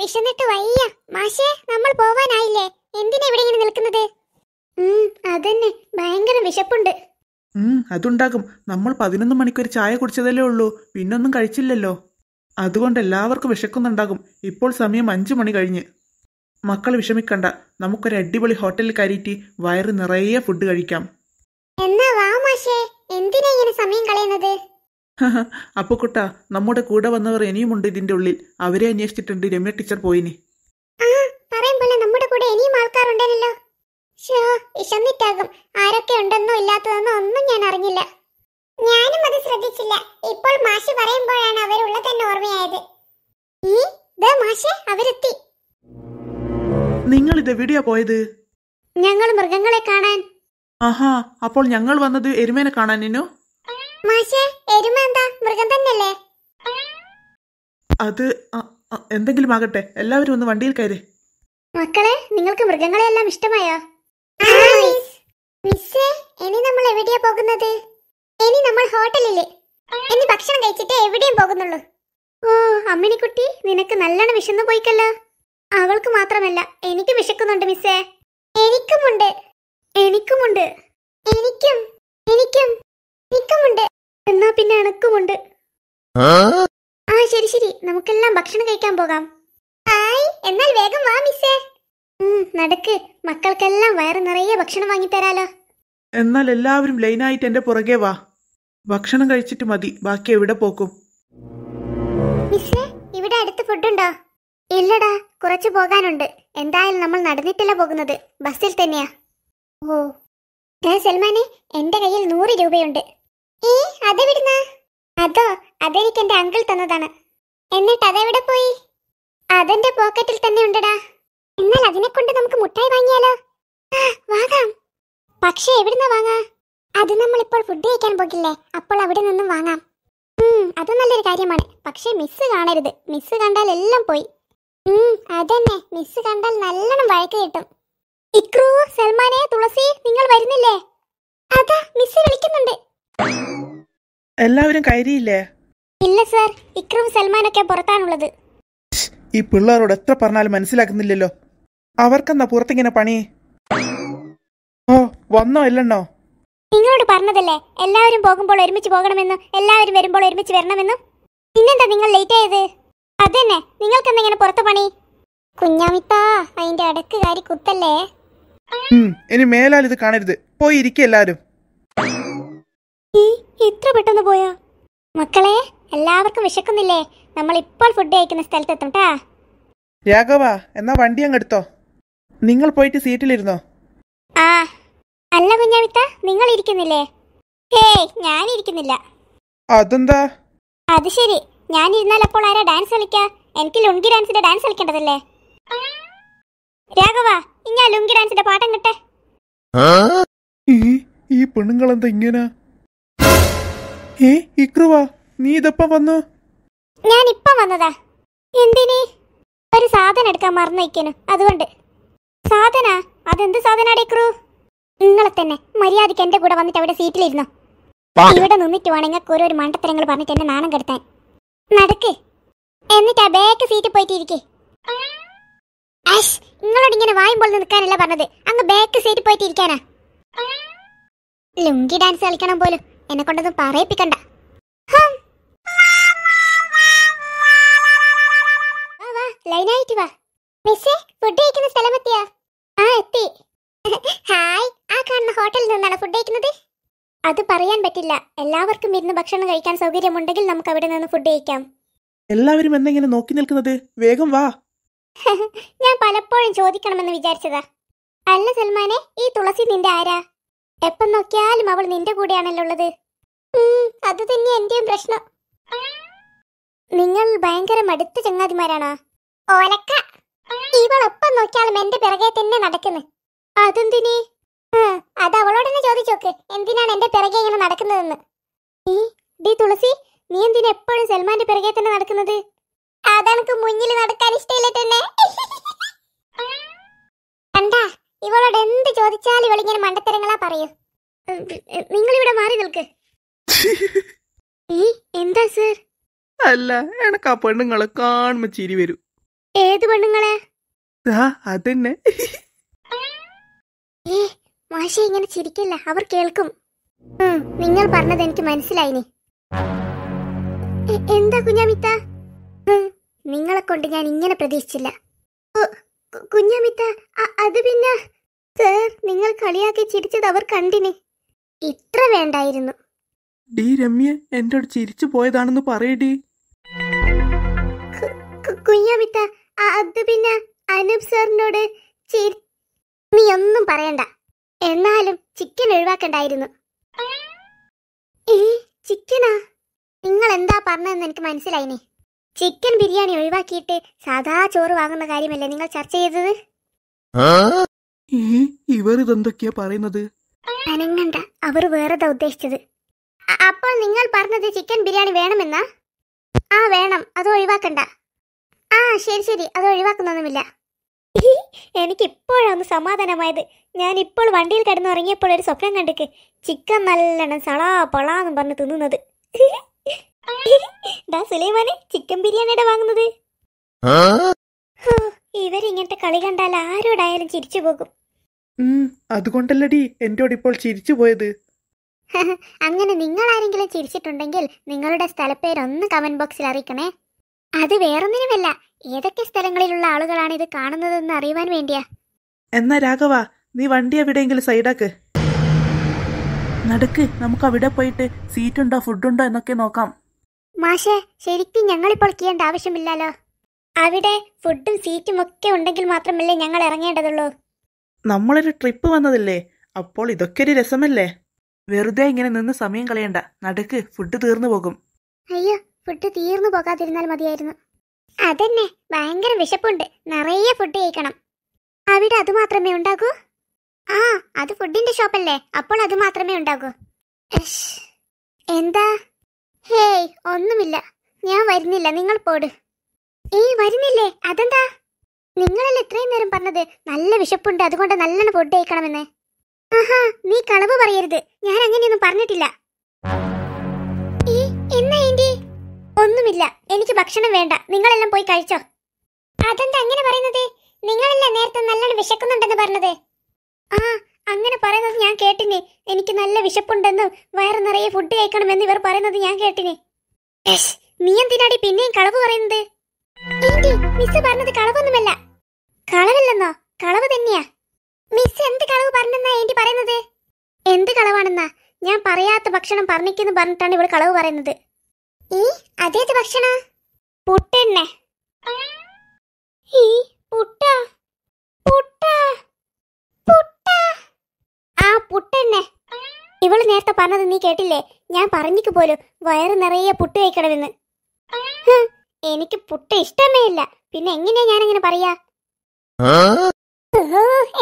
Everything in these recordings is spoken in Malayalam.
വിശന്നിട്ട് വയ്യ മാഷേ നമ്മൾ പോവാനായില്ലേ എന്തിനാ ഇവിടെ ഇങ്ങനെ നിൽക്കുന്നത് അതന്നെ ഭയങ്കര വിശപ്പുണ്ട് അതുണ്ടാകും നമ്മൾ പതിനൊന്ന് മണിക്കൊരു ചായ കുടിച്ചതല്ലേ ഉള്ളൂ പിന്നൊന്നും കഴിച്ചില്ലല്ലോ അതുകൊണ്ട് എല്ലാവർക്കും വിശക്കുന്നുണ്ടാകും ഇപ്പോൾ സമയം അഞ്ചു മണി കഴിഞ്ഞ് മക്കൾ വിഷമിക്കണ്ട നമുക്കൊരു അടിപൊളി ഹോട്ടലിൽ കയറിയിട്ട് വയറ് നിറയെ ഫുഡ് കഴിക്കാം എന്നാ വാ മാഷേ എന്തിനാ ഇങ്ങനെ സമയം കളയുന്നത് അപ്പുക്കുട്ട നമ്മുടെ കൂടെ വന്നവർ ഇനിയുമുണ്ട് ഇതിന്റെ ഉള്ളിൽ അവരെ അന്വേഷിച്ചിട്ടുണ്ട് രമ്യ ടീച്ചർ പോയിനി നമ്മുടെ കൂടെ ഉണ്ടെന്നോ ഒന്നും ഞാൻ അറിഞ്ഞില്ല ഞാനും അത് ശ്രദ്ധിച്ചില്ല ഇപ്പോൾ അവരെത്തി നിങ്ങൾ ഇത് എവിടെയാ പോയത് ഞങ്ങൾ മൃഗങ്ങളെ കാണാൻ ആഹാ അപ്പോൾ ഞങ്ങൾ വന്നത് എരുമേനെ കാണാനിനോ മാഷേ എരുമ എന്താ മൃഗം തന്നെയല്ലേ അത് എന്തെങ്കിലും ആകട്ടെ എല്ലാവരും ഒന്ന് വണ്ടിയിൽ കയറി മക്കളെ നിങ്ങൾക്ക് മൃഗങ്ങളെ എല്ലാം ഇഷ്ടമായോ മിസ്സേ ഇനി നമ്മൾ എവിടെയാ പോകുന്നത് ഇനി നമ്മൾ ഹോട്ടലില് ഇനി ഭക്ഷണം കഴിച്ചിട്ട് എവിടെയും പോകുന്നുള്ളൂ ഓ അമ്മിണിക്കുട്ടി നിനക്ക് നല്ലോണം വിശന്നു പോയിക്കല്ലോ അവൾക്ക് മാത്രമല്ല എനിക്ക് വിശക്കുന്നുണ്ട് മിസ്സേ എനിക്കുമുണ്ട് എനിക്കുമുണ്ട് എനിക്കും എനിക്കും മിക്കമുണ്ട് എന്നാ പിന്നെ അണക്കുമുണ്ട് ആ ശരി ശരി നമുക്കെല്ലാം ഭക്ഷണം കഴിക്കാൻ പോകാം ഹായ് എന്നാൽ വേഗം വാ മിസ്സേ നടക്ക് മക്കൾക്കെല്ലാം വയറ് നിറയെ ഭക്ഷണം വാങ്ങിത്തരാലോ എന്നാൽ എല്ലാവരും ലൈനായിട്ട് എന്റെ പുറകെ വാ ഭക്ഷണം കഴിച്ചിട്ട് മതി ബാക്കി എവിടെ പോക്കും മിസ്സേ ഇവിടെ അടുത്ത് ഫുഡുണ്ടോ ഇല്ലടാ കുറച്ച് പോകാനുണ്ട് എന്തായാലും നമ്മൾ നടന്നിട്ടല്ല പോകുന്നത് ബസ്സിൽ തന്നെയാ ഓ സൽമാനെ എന്റെ കയ്യിൽ നൂറ് രൂപയുണ്ട് ഈ അതെവിടുന്ന അതോ അതെനിക്ക് എന്റെ അങ്കിൾ തന്നതാണ് എന്നിട്ട് അതെവിടെ പോയി അതെന്റെ പോക്കറ്റിൽ തന്നെ ഉണ്ടടാ എന്നാൽ അതിനെ കൊണ്ട് നമുക്ക് മുട്ടായി വാങ്ങിയാലോ വാങ്ങാം പക്ഷെ എവിടുന്ന വാങ്ങാ അത് ഇപ്പോൾ ഫുഡ് കഴിക്കാൻ പോകില്ലേ അപ്പോൾ അവിടെ നിന്നും വാങ്ങാം അത് നല്ലൊരു കാര്യമാണ് പക്ഷെ മിസ് കാണരുത് മിസ് കണ്ടാൽ എല്ലാം പോയി അതന്നെ മിസ് കണ്ടാൽ നല്ലോണം വഴക്ക് കിട്ടും ഇക്രു സൽമാനെ തുളസി നിങ്ങൾ വരുന്നില്ലേ അതാ മിസ് വിളിക്കുന്നുണ്ട് എല്ലാവരും കയറിയില്ലേ ഇല്ല സർ ഇക്രം സൽമാനൊക്കെ പുറത്താണുള്ളത് ഈ പിള്ളേരോട് എത്ര പറഞ്ഞാലും മനസ്സിലാക്കുന്നില്ലല്ലോ അവർക്കെന്നാ പുറത്തിങ്ങനെ പണി ഓ വന്നോ ഇല്ലെണ്ണോ നിങ്ങളോട് പറഞ്ഞതല്ലേ എല്ലാവരും പോകുമ്പോൾ ഒരുമിച്ച് പോകണമെന്നും എല്ലാവരും വരുമ്പോൾ ഒരുമിച്ച് വരണമെന്നും പിന്നെന്താ നിങ്ങൾ ലേറ്റ് ആയത് അതന്നെ നിങ്ങൾക്കെന്താ ഇങ്ങനെ പുറത്ത് പണി കുഞ്ഞാമിത്താ അതിന്റെ അടക്ക് കാരി കുത്തല്ലേ ഇനി മേലാൽ ഇത് കാണരുത് പോയി ഇരിക്കും എല്ലാരും ഇത്ര പെട്ടെന്ന് പോയാ മക്കളെ എല്ലാവർക്കും വിശക്കുന്നില്ലേ നമ്മൾ ഇപ്പോൾ ഫുഡ് കഴിക്കുന്ന സ്ഥലത്തെത്തും ട്ടാ രാഘവ എന്നാ വണ്ടി അങ്ങ് എടുത്തോ നിങ്ങൾ പോയിട്ട് സീറ്റിലിരുന്നോ ആ അല്ല കുഞ്ഞാമിത്ത നിങ്ങൾ ഇരിക്കുന്നില്ലേ ഹേ ഞാൻ ഇരിക്കുന്നില്ല അതെന്താ അത് ശരി ഞാൻ ഇരുന്നാൽ അപ്പോൾ ആരാ ഡാൻസ് കളിക്കാ എനിക്ക് ലുങ്കി ഡാൻസിന്റെ ഡാൻസ് കളിക്കേണ്ടതല്ലേ രാഘവ ഇങ്ങ ലുങ്കി ഡാൻസിന്റെ പാട്ടം കിട്ടെ ഈ പെണ്ണുങ്ങൾ എന്താ ഇങ്ങനെ ഏ ഇക്രുവാ നീ ഇതപ്പം വന്നു ഞാൻ ഇപ്പം വന്നതാ എന്തിനി ഒരു സാധനം എടുക്കാൻ മറന്നു അതുകൊണ്ട് സാധന അതെന്ത് സാധനാടെ ഇക്രു നിങ്ങളെ തന്നെ മര്യാദയ്ക്ക് എന്റെ കൂടെ വന്നിട്ട് അവിടെ സീറ്റിലിരുന്നു ഇവിടെ നിന്നിട്ട് വേണമെങ്കിൽ ഓരോ ഒരു മണ്ടത്തരങ്ങൾ പറഞ്ഞിട്ട് എന്നെ നാണം കെടുത്താൻ നടക്ക് എന്നിട്ട് ആ ബാക്ക് സീറ്റിൽ പോയിട്ട് ഇരിക്കേ അഷ് നിങ്ങളോട് ഇങ്ങനെ വായുമ്പോൾ നിൽക്കാനല്ല പറഞ്ഞത് അങ്ങ് ബാക്ക് സീറ്റിൽ പോയിട്ട് ഇരിക്കാനാ ലുങ്കി ഡാൻസ് കളിക്കണം പോലും എന്നെ കൊണ്ടൊന്നും പറയിപ്പിക്കണ്ട വാ മിസ്സേ ഫുഡ് സ്ഥലം ആ എത്തി ആ ഹോട്ടലിൽ ഫുഡ് അത് പറയാൻ പറ്റില്ല എല്ലാവർക്കും ഇരുന്ന് ഭക്ഷണം കഴിക്കാൻ സൗകര്യമുണ്ടെങ്കിൽ നമുക്ക് അവിടെ നിന്ന് ഫുഡ് കഴിക്കാം എല്ലാവരും എന്തെങ്കിലും നോക്കി നിൽക്കുന്നത് വേഗം വാ ഞാൻ പലപ്പോഴും ചോദിക്കണമെന്ന് വിചാരിച്ചതാ അല്ല സൽമാനെ ഈ തുളസി നിന്റെ ആരാ എപ്പം നോക്കിയാലും അവൾ നിന്റെ കൂടെയാണല്ലോ ഉള്ളത് അത് തന്നെയാ എന്റെയും പ്രശ്നം നിങ്ങൾ ഭയങ്കര മടുത്ത ചങ്ങാതിമാരാണോ ഓലക്ക ഇവളൊപ്പം നോക്കിയാലും എന്റെ പിറകെ തന്നെ നടക്കുന്നു അതെന്തിനീ അത് അവളോട് തന്നെ ചോദിച്ചോക്ക് എന്തിനാണ് എന്റെ പിറകെ ഇങ്ങനെ നടക്കുന്നതെന്ന് നീ ഡി തുളസി നീ എന്തിനാ എപ്പോഴും സൽമാന്റെ പിറകെ തന്നെ നടക്കുന്നത് അതെനിക്ക് മുന്നിൽ നടക്കാൻ ഇഷ്ടമില്ല തന്നെ കണ്ടാ ഇവളോട് എന്ത് ചോദിച്ചാലും ഇവളിങ്ങനെ മണ്ടത്തരങ്ങളാ പറയൂ നിങ്ങളിവിടെ മാറി നിൽക്ക് എന്താ സർ അല്ല എനക്ക് ആ പെണ്ണുങ്ങളെ കാണുമ്പോ ചിരി വരും ഏത് പെണ്ണുങ്ങളെ അതന്നെ ഏ ഇങ്ങനെ ചിരിക്കല്ല അവർ കേൾക്കും നിങ്ങൾ പറഞ്ഞത് എനിക്ക് മനസ്സിലായിനി എന്താ കുഞ്ഞാമിത്ത നിങ്ങളെ കൊണ്ട് ഞാൻ ഇങ്ങനെ പ്രതീക്ഷിച്ചില്ല കുഞ്ഞാമിത്ത അത് പിന്നെ സർ നിങ്ങൾ കളിയാക്കി ചിരിച്ചത് അവർ കണ്ടിനി ഇത്ര വേണ്ടായിരുന്നു ഡീ രമ്യ എന്റെ അടുത്ത് ചിരിച്ചു പോയതാണെന്ന് പറയടി കുഞ്ഞാമിത്ത അത് പിന്നെ അനൂപ് സാറിനോട് നീ ഒന്നും പറയണ്ട എന്നാലും ചിക്കൻ ഒഴിവാക്കണ്ടായിരുന്നു ഏ ചിക്കനാ നിങ്ങൾ എന്താ പറഞ്ഞതെന്ന് എനിക്ക് മനസ്സിലായിനെ ചിക്കൻ ബിരിയാണി ഒഴിവാക്കിയിട്ട് സാധാ ചോറ് വാങ്ങുന്ന കാര്യമല്ലേ നിങ്ങൾ ചർച്ച ചെയ്തത് ഇവർ ഇതെന്തൊക്കെയാ പറയുന്നത് അനങ്ങണ്ട അവർ വേറെതാ ഉദ്ദേശിച്ചത് അപ്പോൾ നിങ്ങൾ പറഞ്ഞത് ചിക്കൻ ബിരിയാണി വേണമെന്നാ ആ വേണം അത് ഒഴിവാക്കണ്ട ആ ശരി ശരി അത് ഒഴിവാക്കുന്നൊന്നുമില്ല എനിക്ക് ഇപ്പോഴാണ് സമാധാനമായത് ഞാൻ ഇപ്പോൾ വണ്ടിയിൽ ഇറങ്ങിയപ്പോൾ ഒരു സ്വപ്നം കണ്ടിക്ക് ചിക്കൻ നല്ലെണ്ണം സളാ പളാന്നും പറഞ്ഞ് തിന്നുന്നത് ചിക്കൻ ബിരിയാണിയുടെ വാങ്ങുന്നത് ഇവരിങ്ങനത്തെ കളി കണ്ടാൽ ആരോടായാലും ചിരിച്ചു പോകും അതുകൊണ്ടല്ലടി എന്നോട് ഇപ്പോൾ ചിരിച്ചു പോയത് അങ്ങനെ നിങ്ങൾ ആരെങ്കിലും ചിരിച്ചിട്ടുണ്ടെങ്കിൽ നിങ്ങളുടെ സ്ഥലപ്പേരൊന്ന് കമന്റ് ബോക്സിൽ അറിയിക്കണേ അത് വേറൊന്നിനുമല്ല ഏതൊക്കെ സ്ഥലങ്ങളിലുള്ള ആളുകളാണ് ഇത് കാണുന്നതെന്ന് അറിയുവാൻ വേണ്ടിയാ എന്നാ രാഘവ നീ വണ്ടി എവിടെയെങ്കിലും സൈഡാക്ക് നടക്ക് നമുക്ക് അവിടെ പോയിട്ട് സീറ്റുണ്ടോ ഫുഡുണ്ടോ എന്നൊക്കെ നോക്കാം മാഷേ ശരിക്കും ഞങ്ങളിപ്പോൾ ചെയ്യേണ്ട ആവശ്യമില്ലല്ലോ അവിടെ ഫുഡും സീറ്റും ഒക്കെ ഉണ്ടെങ്കിൽ മാത്രമല്ലേ ഞങ്ങൾ ഇറങ്ങേണ്ടതുള്ളൂ നമ്മളൊരു ട്രിപ്പ് വന്നതല്ലേ അപ്പോൾ ഇതൊക്കെ ഒരു രസമല്ലേ വെറുതെ ഇങ്ങനെ നിന്ന് സമയം കളയണ്ട നടുക്ക് ഫുഡ് തീർന്നു പോകും അയ്യോ ഫുഡ് തീർന്നു പോകാതിരുന്നാൽ മതിയായിരുന്നു അതന്നെ ഭയങ്കര വിശപ്പുണ്ട് നിറയെ ഫുഡ് കഴിക്കണം അവിടെ അത് മാത്രമേ ഉണ്ടാകൂ ആ അത് ഫുഡിന്റെ ഷോപ്പല്ലേ അപ്പോൾ അത് മാത്രമേ ഉണ്ടാകൂ എന്താ ഹേയ് ഒന്നുമില്ല ഞാൻ വരുന്നില്ല നിങ്ങൾ പോട് ഏയ് വരുന്നില്ലേ അതെന്താ നിങ്ങളല്ലേ ഇത്രയും നേരം പറഞ്ഞത് നല്ല വിശപ്പുണ്ട് അതുകൊണ്ട് നല്ലോണം ഫുഡ് കഴിക്കണമെന്ന് ആഹാ നീ കളവ് പറയരുത് ഞാൻ അങ്ങനെയൊന്നും പറഞ്ഞിട്ടില്ല ഒന്നുമില്ല എനിക്ക് ഭക്ഷണം വേണ്ട നിങ്ങളെല്ലാം പോയി കഴിച്ചോ അതെന്താ അങ്ങനെ പറയുന്നത് നിങ്ങളെല്ലാം നേരത്തെ നല്ലോണം വിശക്കുന്നുണ്ടെന്ന് പറഞ്ഞത് ആ അങ്ങനെ പറയുന്നത് ഞാൻ കേട്ടിനി എനിക്ക് നല്ല വിശപ്പുണ്ടെന്നും വയറ് നിറയെ ഫുഡ് കഴിക്കണമെന്ന് ഇവർ പറയുന്നത് ഞാൻ കേട്ടിനി നീ എന്തിനാടി പിന്നെയും കളവ് പറയുന്നത് മിസ് പറഞ്ഞത് കളവൊന്നുമല്ല കളവല്ലെന്നോ കളവ് തന്നെയാ മിസ് എന്ത് കളവ് പറഞ്ഞെന്നാ ഏന്റി പറയുന്നത് എന്ത് കളവാണെന്നാ ഞാൻ പറയാത്ത ഭക്ഷണം പറഞ്ഞിക്കുന്നു പറഞ്ഞിട്ടാണ് ഇവിടെ കളവ് പറയുന്നത് ഈ അതേത് ഭക്ഷണ പുട്ടെണ്ണെ ഈ ആ ഇവള് നേരത്തെ പറഞ്ഞത് നീ കേട്ടില്ലേ ഞാൻ പറഞ്ഞിക്ക് പോലും വയറ് നിറയെ പുട്ട് കഴിക്കണമെന്ന് എനിക്ക് പുട്ട് ഇഷ്ടമേ ഇല്ല പിന്നെ എങ്ങനെയാ ഞാനിങ്ങനെ പറയാ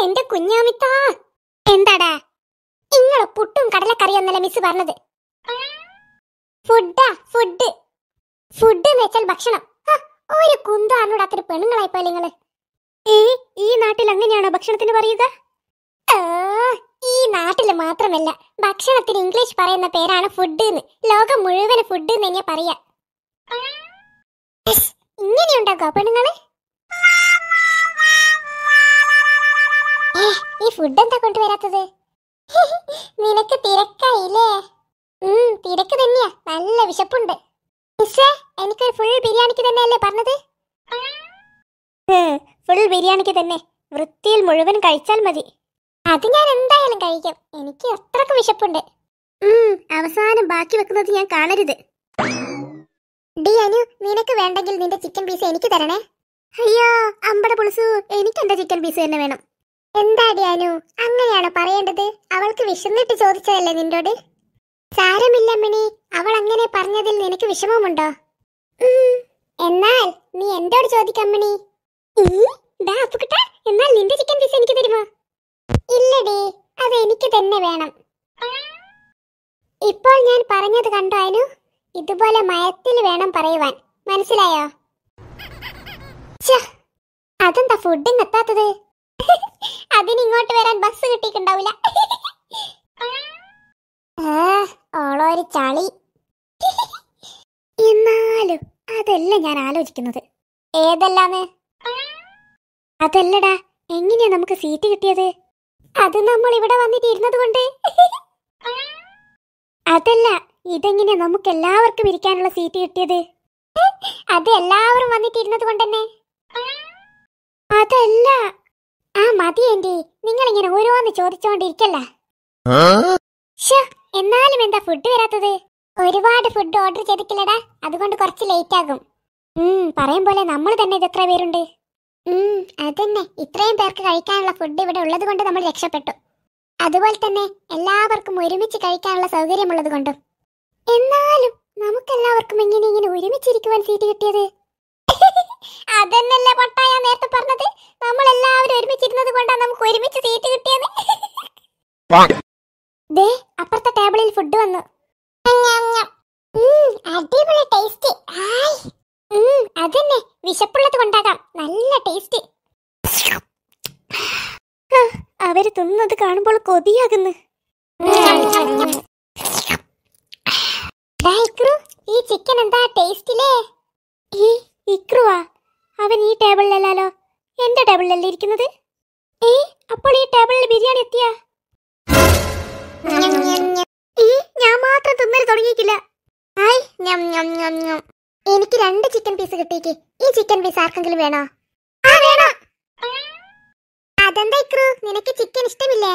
എന്റെ കുഞ്ഞാമിത്ത എന്താടാ ഇങ്ങള് പുട്ടും കടലക്കറിയൊന്നല്ല മിസ് പറഞ്ഞത് ഫുഡാ ഫുഡ് ഫുഡ് എന്ന് വെച്ചാൽ ഭക്ഷണം ഒരു കുന്ത അറിഞ്ഞൂടാത്തൊരു പെണ്ണുങ്ങളായിപ്പോലെ നിങ്ങള് ഏ ഈ നാട്ടിൽ അങ്ങനെയാണോ ഭക്ഷണത്തിന് പറയുക ഈ നാട്ടിൽ മാത്രമല്ല ഭക്ഷണത്തിന് ഇംഗ്ലീഷ് പറയുന്ന പേരാണ് ഫുഡ് എന്ന് ലോകം മുഴുവൻ ഫുഡ് എന്ന് പറയാ ഇങ്ങനെയുണ്ടാക്കോ പെണ്ണുങ്ങള് ഈ ഫുഡ് എന്താ കൊണ്ടുവരാത്തത് നിനക്ക് തിരക്കായില്ലേ ഉം തിരക്ക് തന്നെയാ നല്ല വിശപ്പുണ്ട് മിസ്സേ എനിക്കൊരു ഫുൾ ബിരിയാണിക്ക് തന്നെയല്ലേ പറഞ്ഞത് ഫുൾ ബിരിയാണിക്ക് തന്നെ വൃത്തിയിൽ മുഴുവൻ കഴിച്ചാൽ മതി അത് ഞാൻ എന്തായാലും കഴിക്കും എനിക്ക് അത്രക്ക് വിശപ്പുണ്ട് അവസാനം ബാക്കി വെക്കുന്നത് ഞാൻ കാണരുത് ഡി അനു നിനക്ക് വേണ്ടെങ്കിൽ നിന്റെ ചിക്കൻ പീസ് എനിക്ക് തരണേ അയ്യോ അമ്പട പുളിസു എനിക്ക് എന്റെ ചിക്കൻ പീസ് തന്നെ വേണം എന്താ അനു അങ്ങനെയാണോ പറയേണ്ടത് അവൾക്ക് വിശന്നിട്ട് ചോദിച്ചതല്ലേ നിന്നോട് സാരമില്ല മിനി അവൾ അങ്ങനെ പറഞ്ഞതിൽ നിനക്ക് വിഷമമുണ്ടോ എന്നാൽ നീ എന്തോട് ചോദിക്കാം മിനി എന്നാൽ നിന്റെ ചിക്കൻ പീസ് എനിക്ക് തരുമോ ഇല്ലടി അത് എനിക്ക് തന്നെ വേണം ഇപ്പോൾ ഞാൻ പറഞ്ഞത് കണ്ടോ അനു ഇതുപോലെ മയത്തിൽ വേണം പറയുവാൻ മനസ്സിലായോ അതെന്താ ഫുഡിന് എത്താത്തത് അതിന് ഇങ്ങോട്ട് വരാൻ ബസ് കിട്ടിയിട്ടുണ്ടാവില്ല ഓളോ ഞാൻ ആലോചിക്കുന്നത് ഏതെല്ലാന്ന് അതല്ലടാ എങ്ങനെയാ നമുക്ക് സീറ്റ് കിട്ടിയത് അത് നമ്മൾ ഇവിടെ വന്നിട്ട് ഇരുന്നത് കൊണ്ട് അതല്ല ഇതെങ്ങനെയാ നമുക്ക് എല്ലാവർക്കും ഇരിക്കാനുള്ള സീറ്റ് കിട്ടിയത് അത് എല്ലാവരും വന്നിട്ട് ഇരുന്നത് കൊണ്ടെന്നെ അതല്ല ആ മതി എന്റെ നിങ്ങൾ ഇങ്ങനെ ഓരോന്ന് ചോദിച്ചോണ്ടിരിക്കല്ല എന്നാലും എന്താ ഫുഡ് വരാത്തത് ഒരുപാട് ഫുഡ് ഓർഡർ ചെയ്തിട്ടില്ലടാ അതുകൊണ്ട് കുറച്ച് ലേറ്റ് ആകും പറയും പോലെ നമ്മൾ തന്നെ ഇത് എത്ര പേരുണ്ട് ഉം അതന്നെ ഇത്രയും പേർക്ക് കഴിക്കാനുള്ള ഫുഡ് ഇവിടെ ഉള്ളത് കൊണ്ട് നമ്മൾ രക്ഷപ്പെട്ടു അതുപോലെ തന്നെ എല്ലാവർക്കും ഒരുമിച്ച് കഴിക്കാനുള്ള സൗകര്യമുള്ളത് കൊണ്ടും എന്നാലും നമുക്കെല്ലാവർക്കും എങ്ങനെ ഇങ്ങനെ ഒരുമിച്ചിരിക്കുവാൻ സീറ്റ് കിട്ടിയത് അതന്നല്ലേ പട്ട നേരത്തെ പറഞ്ഞത് നമ്മൾ എല്ലാവരും ഒരുമിച്ചിരുന്നത് കൊണ്ടാണ് നമുക്ക് ഒരുമിച്ച് സീറ്റ് കിട്ടിയത് ദേ അപ്പുറത്തെ ടേബിളിൽ ഫുഡ് വന്നു അടിപൊളി ടേസ്റ്റ് അതന്നെ വിശപ്പുള്ളത് കൊണ്ടാകാം നല്ല ടേസ്റ്റ് അവര് തിന്നത് കാണുമ്പോൾ കൊതിയാകുന്നു ഈ ചിക്കൻ എന്താ ടേസ്റ്റിലേ ഇക്രുവാ അവൻ ഈ ടേബിളിലല്ലോ എന്റെ ടേബിളിലല്ലേ ഇരിക്കുന്നത് ഏ അപ്പോൾ ഈ ടേബിളിൽ ബിരിയാണി എത്തിയ ഞാൻ മാത്രം തിന്നൽ തുടങ്ങിയിട്ടില്ല എനിക്ക് രണ്ട് ചിക്കൻ പീസ് കിട്ടിയേക്ക് ഈ ചിക്കൻ പീസ് ആർക്കെങ്കിലും വേണോ അതെന്താ ഇക്രു നിനക്ക് ചിക്കൻ ഇഷ്ടമില്ലേ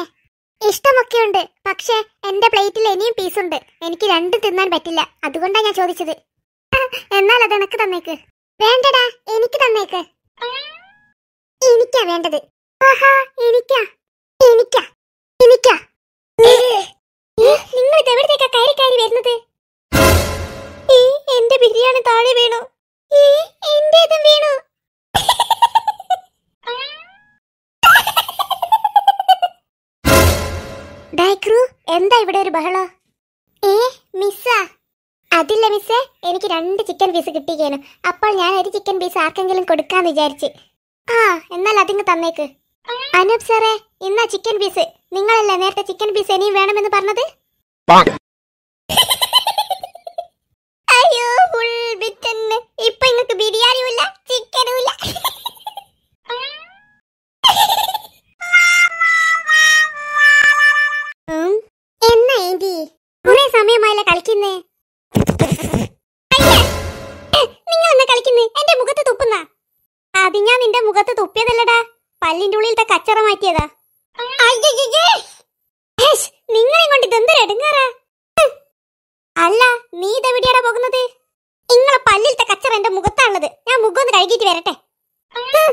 ഇഷ്ടമൊക്കെ ഉണ്ട് പക്ഷേ എന്റെ പ്ലേറ്റിൽ ഇനിയും പീസുണ്ട് എനിക്ക് രണ്ടും തിന്നാൻ പറ്റില്ല അതുകൊണ്ടാണ് ഞാൻ ചോദിച്ചത് എന്നാൽ അത് എനക്ക് തന്നേക്ക് വേണ്ടടാ എനിക്ക് തന്നേക്ക് എനിക്കാ വേണ്ടത് ആഹാ എനിക്കാ എനിക്കാ എനിക്കാ നിങ്ങൾ ഇത് എവിടത്തേക്കാ കയറി കയറി വരുന്നത് എന്റെ ബിരിയാണി താഴെ വീണു എന്റേതും വീണു ഡൈക്രൂ എന്താ ഇവിടെ ഒരു ബഹളോ ഏ മിസ്സാ അതില്ല മിസ്സേ എനിക്ക് രണ്ട് ചിക്കൻ പീസ് കിട്ടിയേനു അപ്പോൾ ഞാൻ ഒരു ചിക്കൻ പീസ് ആർക്കെങ്കിലും കൊടുക്കാന്ന് വിചാരിച്ച് ആ എന്നാൽ അതിങ്ങ് തന്നേക്ക് അനൂപ് സാറേ ഇന്നാ ചിക്കൻ പീസ് നിങ്ങളല്ലേ നേരത്തെ ചിക്കൻ പീസ് ഇനിയും വേണമെന്ന് പറഞ്ഞത് അയ്യോ ഫുൾ ബിറ്റന്ന് ഇപ്പൊ നിങ്ങൾക്ക് ബിരിയാണിയും ഇല്ല ചിക്കനും ഇല്ല എന്നാ ഏന്തി കുറെ സമയമായില്ല കളിക്കുന്നേ അത് ഞാൻ നിന്റെ മുഖത്ത് തുപ്പിയതല്ലടാ പല്ലിന്റെ ഉള്ളിലത്തെ കച്ചറ മാറ്റിയതാ നിങ്ങളെ കൊണ്ട് ഇതെന്തൊരു എടുങ്ങാറാ അല്ല നീ ഇതെവിടെയാടാ പോകുന്നത് നിങ്ങളെ പല്ലിലത്തെ കച്ചറ എന്റെ മുഖത്താണുള്ളത് ഞാൻ മുഖം ഒന്ന് കഴുകിയിട്ട് വരട്ടെ എന്താ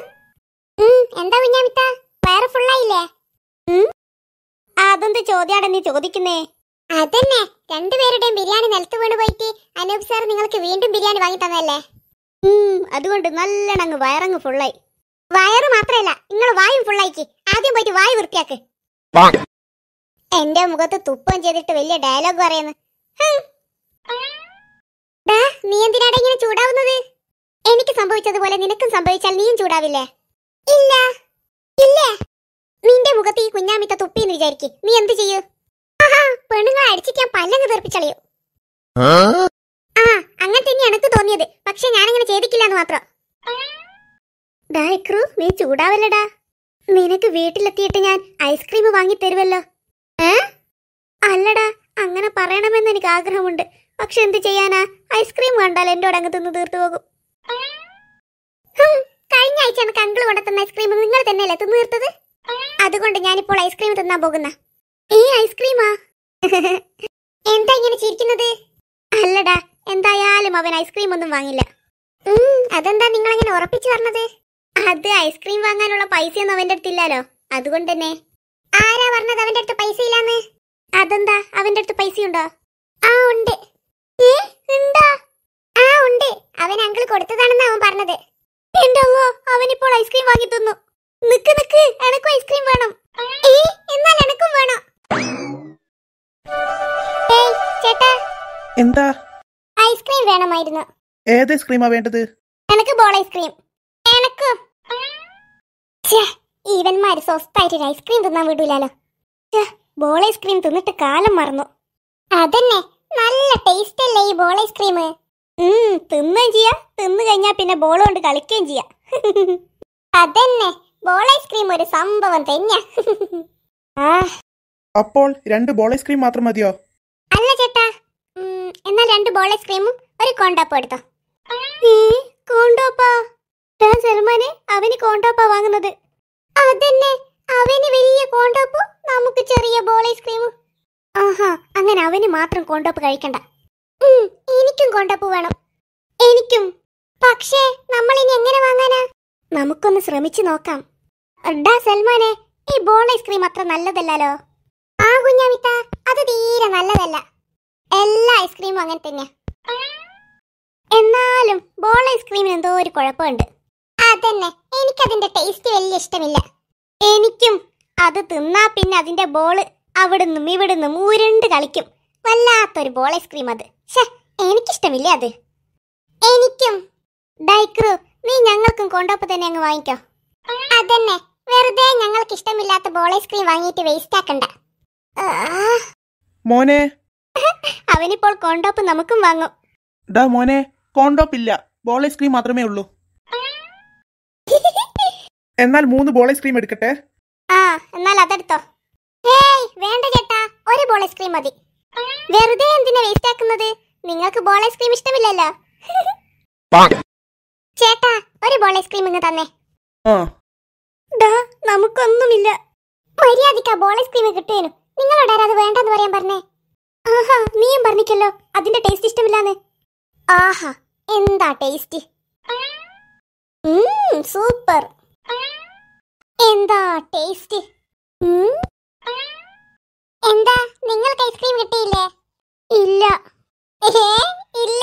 കുഞ്ഞാമിത്ത വയറ് ഫുള്ളായില്ലേ അതെന്ത് ചോദ്യാടാ നീ ചോദിക്കുന്നേ അതന്നെ രണ്ടുപേരുടെയും ബിരിയാണി നിലത്ത് വീണ് പോയിട്ട് അനൂപ് സാർ നിങ്ങൾക്ക് വീണ്ടും ബിരിയാണി വാങ്ങി തന്നല്ലേ അതുകൊണ്ട് നല്ലണങ്ങ് വയറങ്ങ് ഫുള്ളായി വയറ് മാത്രല്ല നിങ്ങൾ വായും ഫുള്ളായിക്ക് ആദ്യം പോയിട്ട് വായു വൃത്തിയാക്ക് എന്റെ മുഖത്ത് തുപ്പം ചെയ്തിട്ട് വലിയ ഡയലോഗ് പറയുന്നു നീ എന്തിനാടാ ഇങ്ങനെ ചൂടാവുന്നത് എനിക്ക് സംഭവിച്ചതുപോലെ നിനക്കും സംഭവിച്ചാൽ നീയും ചൂടാവില്ലേ ഇല്ല ഇല്ലേ നിന്റെ മുഖത്ത് ഈ കുഞ്ഞാമിത്ത തുപ്പിന്ന് വിചാരിക്കേ നീ എന്ത് ചെയ്യൂ പെണ്ണുങ്ങളെ അടിച്ചിട്ട് ഞാൻ പല്ലങ്ങ് തെറിപ്പിച്ചളയും ആ അങ്ങനെ തന്നെ എനിക്ക് തോന്നിയത് പക്ഷെ ഞാനങ്ങനെ ചെയ്തിട്ടില്ല എന്ന് മാത്രം ഡായക്രു നീ ചൂടാവല്ലടാ നിനക്ക് വീട്ടിലെത്തിയിട്ട് ഞാൻ ഐസ്ക്രീം വാങ്ങി തരുമല്ലോ അല്ലടാ അങ്ങനെ പറയണമെന്ന് എനിക്ക് ആഗ്രഹമുണ്ട് പക്ഷെ എന്ത് ചെയ്യാനാ ഐസ്ക്രീം കണ്ടാൽ എൻ്റെ അങ്ങ് തിന്ന് തീർത്തു പോകും കഴിഞ്ഞ ആഴ്ച എനിക്ക് അങ്കിൾ കൊണ്ടെത്തുന്ന ഐസ്ക്രീം നിങ്ങൾ തന്നെയല്ലേ തിന്നു തീർത്തത് അതുകൊണ്ട് ഞാനിപ്പോൾ ഐസ്ക്രീം തിന്നാൻ പോകുന്ന ഈ ഐസ്ക്രീമാ എന്താ ഇങ്ങനെ ചിരിക്കുന്നത് അല്ലടാ എന്തായാലും അവൻ ഐസ്ക്രീം ഒന്നും വാങ്ങില്ല അതെന്താ നിങ്ങൾ അങ്ങനെ ഉറപ്പിച്ചു പറഞ്ഞത് അത് ഐസ്ക്രീം വാങ്ങാനുള്ള പൈസയൊന്നും അവന്റെ അടുത്തില്ലല്ലോ അതുകൊണ്ട് തന്നെ ആരാ പറഞ്ഞത് അവന്റെ അടുത്ത് പൈസ ഇല്ലാന്ന് അതെന്താ അവന്റെ അടുത്ത് പൈസ ഉണ്ടോ ആ ഉണ്ട് ഉണ്ടോ ആ ഉണ്ട് അവൻ അങ്കിൾ കൊടുത്തതാണെന്ന് അവൻ പറഞ്ഞത് എന്തോ ഇപ്പോൾ ഐസ്ക്രീം വാങ്ങി തന്നു നിക്ക് നിക്ക് എനക്കും ഐസ്ക്രീം വേണം എന്നാൽ എനക്കും വേണം എന്താ ഐസ്ക്രീം വേണമായിരുന്നു ഏത് ഐസ്ക്രീമാ വേണ്ടത് എനിക്ക് ബോൾ ഐസ്ക്രീം എനിക്ക് ഈവന്മാര് സ്വസ്ഥായിട്ട് ഒരു ഐസ്ക്രീം തിന്നാൻ വിടൂലല്ലോ ബോൾ ഐസ്ക്രീം തിന്നിട്ട് കാലം മറന്നു അതന്നെ നല്ല ടേസ്റ്റ് അല്ലേ ഈ ബോൾ ഐസ്ക്രീം തിന്നുകയും ചെയ്യാ തിന്നു കഴിഞ്ഞാ പിന്നെ ബോൾ കൊണ്ട് കളിക്കുകയും ചെയ്യാ അതന്നെ ബോൾ ഐസ്ക്രീം ഒരു സംഭവം തന്നെയാ ആ അപ്പോൾ രണ്ട് ബോൾ ഐസ്ക്രീം മാത്രം മതിയോ അല്ല ചേട്ടാ എന്നാൽ രണ്ട് ബോൾ ഐസ്ക്രീമും ഒരു കോണ്ടാപ്പോ എടുത്തോ ഞാൻ സൽമാനെ അവന് കോണ്ടോപ്പ വാങ്ങുന്നത് അതന്നെ അവന് വലിയ കോണ്ടോപ്പ നമുക്ക് ചെറിയ ബോൾ ഐസ്ക്രീമും ആഹാ അങ്ങനെ അവന് മാത്രം കോണ്ടോപ്പ കഴിക്കണ്ട എനിക്കും കോണ്ടോപ്പ വേണം എനിക്കും പക്ഷേ നമ്മൾ ഇനി എങ്ങനെ വാങ്ങാനാ നമുക്കൊന്ന് ശ്രമിച്ചു നോക്കാം ഡാ സൽമാനെ ഈ ബോൾ ഐസ്ക്രീം അത്ര നല്ലതല്ലല്ലോ ആ കുഞ്ഞാമിത്ത അത് തീരെ നല്ലതല്ല എല്ലാ ഐസ്ക്രീമും അങ്ങനെ തന്നെയാ എന്നാലും ബോൾ ഐസ്ക്രീമിന് എന്തോ ഒരു കുഴപ്പമുണ്ട് അതന്നെ എനിക്കതിന്റെ ടേസ്റ്റ് വലിയ ഇഷ്ടമില്ല എനിക്കും അത് തിന്നാ പിന്നെ അതിന്റെ ബോള് അവിടുന്നും ഇവിടുന്നും ഉരുണ്ട് കളിക്കും വല്ലാത്തൊരു ബോൾ ഐസ്ക്രീം അത് ഷേ എനിക്കിഷ്ടമില്ല അത് എനിക്കും ഡൈക്രു നീ ഞങ്ങൾക്കും കൊണ്ടോപ്പ് തന്നെ അങ്ങ് വാങ്ങിക്കോ അതന്നെ വെറുതെ ഞങ്ങൾക്ക് ഇഷ്ടമില്ലാത്ത ബോൾ ഐസ്ക്രീം വാങ്ങിയിട്ട് വേസ്റ്റ് ആക്കണ്ട മോനെ അവനിപ്പോൾ കോണ്ടോപ്പ് നമുക്കും വാങ്ങും ഡാ മോനെ കോണ്ടോപ്പ് ഇല്ല ബോൾ ഐസ്ക്രീം മാത്രമേ ഉള്ളൂ എന്നാൽ മൂന്ന് ബോൾ ഐസ്ക്രീം എടുക്കട്ടെ ആ എന്നാൽ അതെടുത്തോ ഏയ് വേണ്ട ചേട്ടാ ഒരു ബോൾ ഐസ്ക്രീം മതി വെറുതെ എന്തിനാ വേസ്റ്റ് ആക്കുന്നത് നിങ്ങൾക്ക് ബോൾ ഐസ്ക്രീം ഇഷ്ടമില്ലല്ലോ ചേട്ടാ ഒരു ബോൾ ഐസ്ക്രീം ഇങ്ങ് തന്നെ നമുക്കൊന്നുമില്ല മര്യാദയ്ക്ക് ബോൾ ഐസ്ക്രീം കിട്ടിയേനു നിങ്ങളോട് അത് വേണ്ടെന്ന് പറയാൻ പറഞ്ഞേ ആഹാ നീയും പറഞ്ഞിക്കല്ലോ അതിന്റെ ടേസ്റ്റ് ഇഷ്ടമില്ലാന്ന് ആഹാ എന്താ ടേസ്റ്റ് സൂപ്പർ എന്താ ടേസ്റ്റ് എന്താ നിങ്ങൾക്ക് ഐസ്ക്രീം കിട്ടിയില്ലേ ഇല്ല ഇല്ല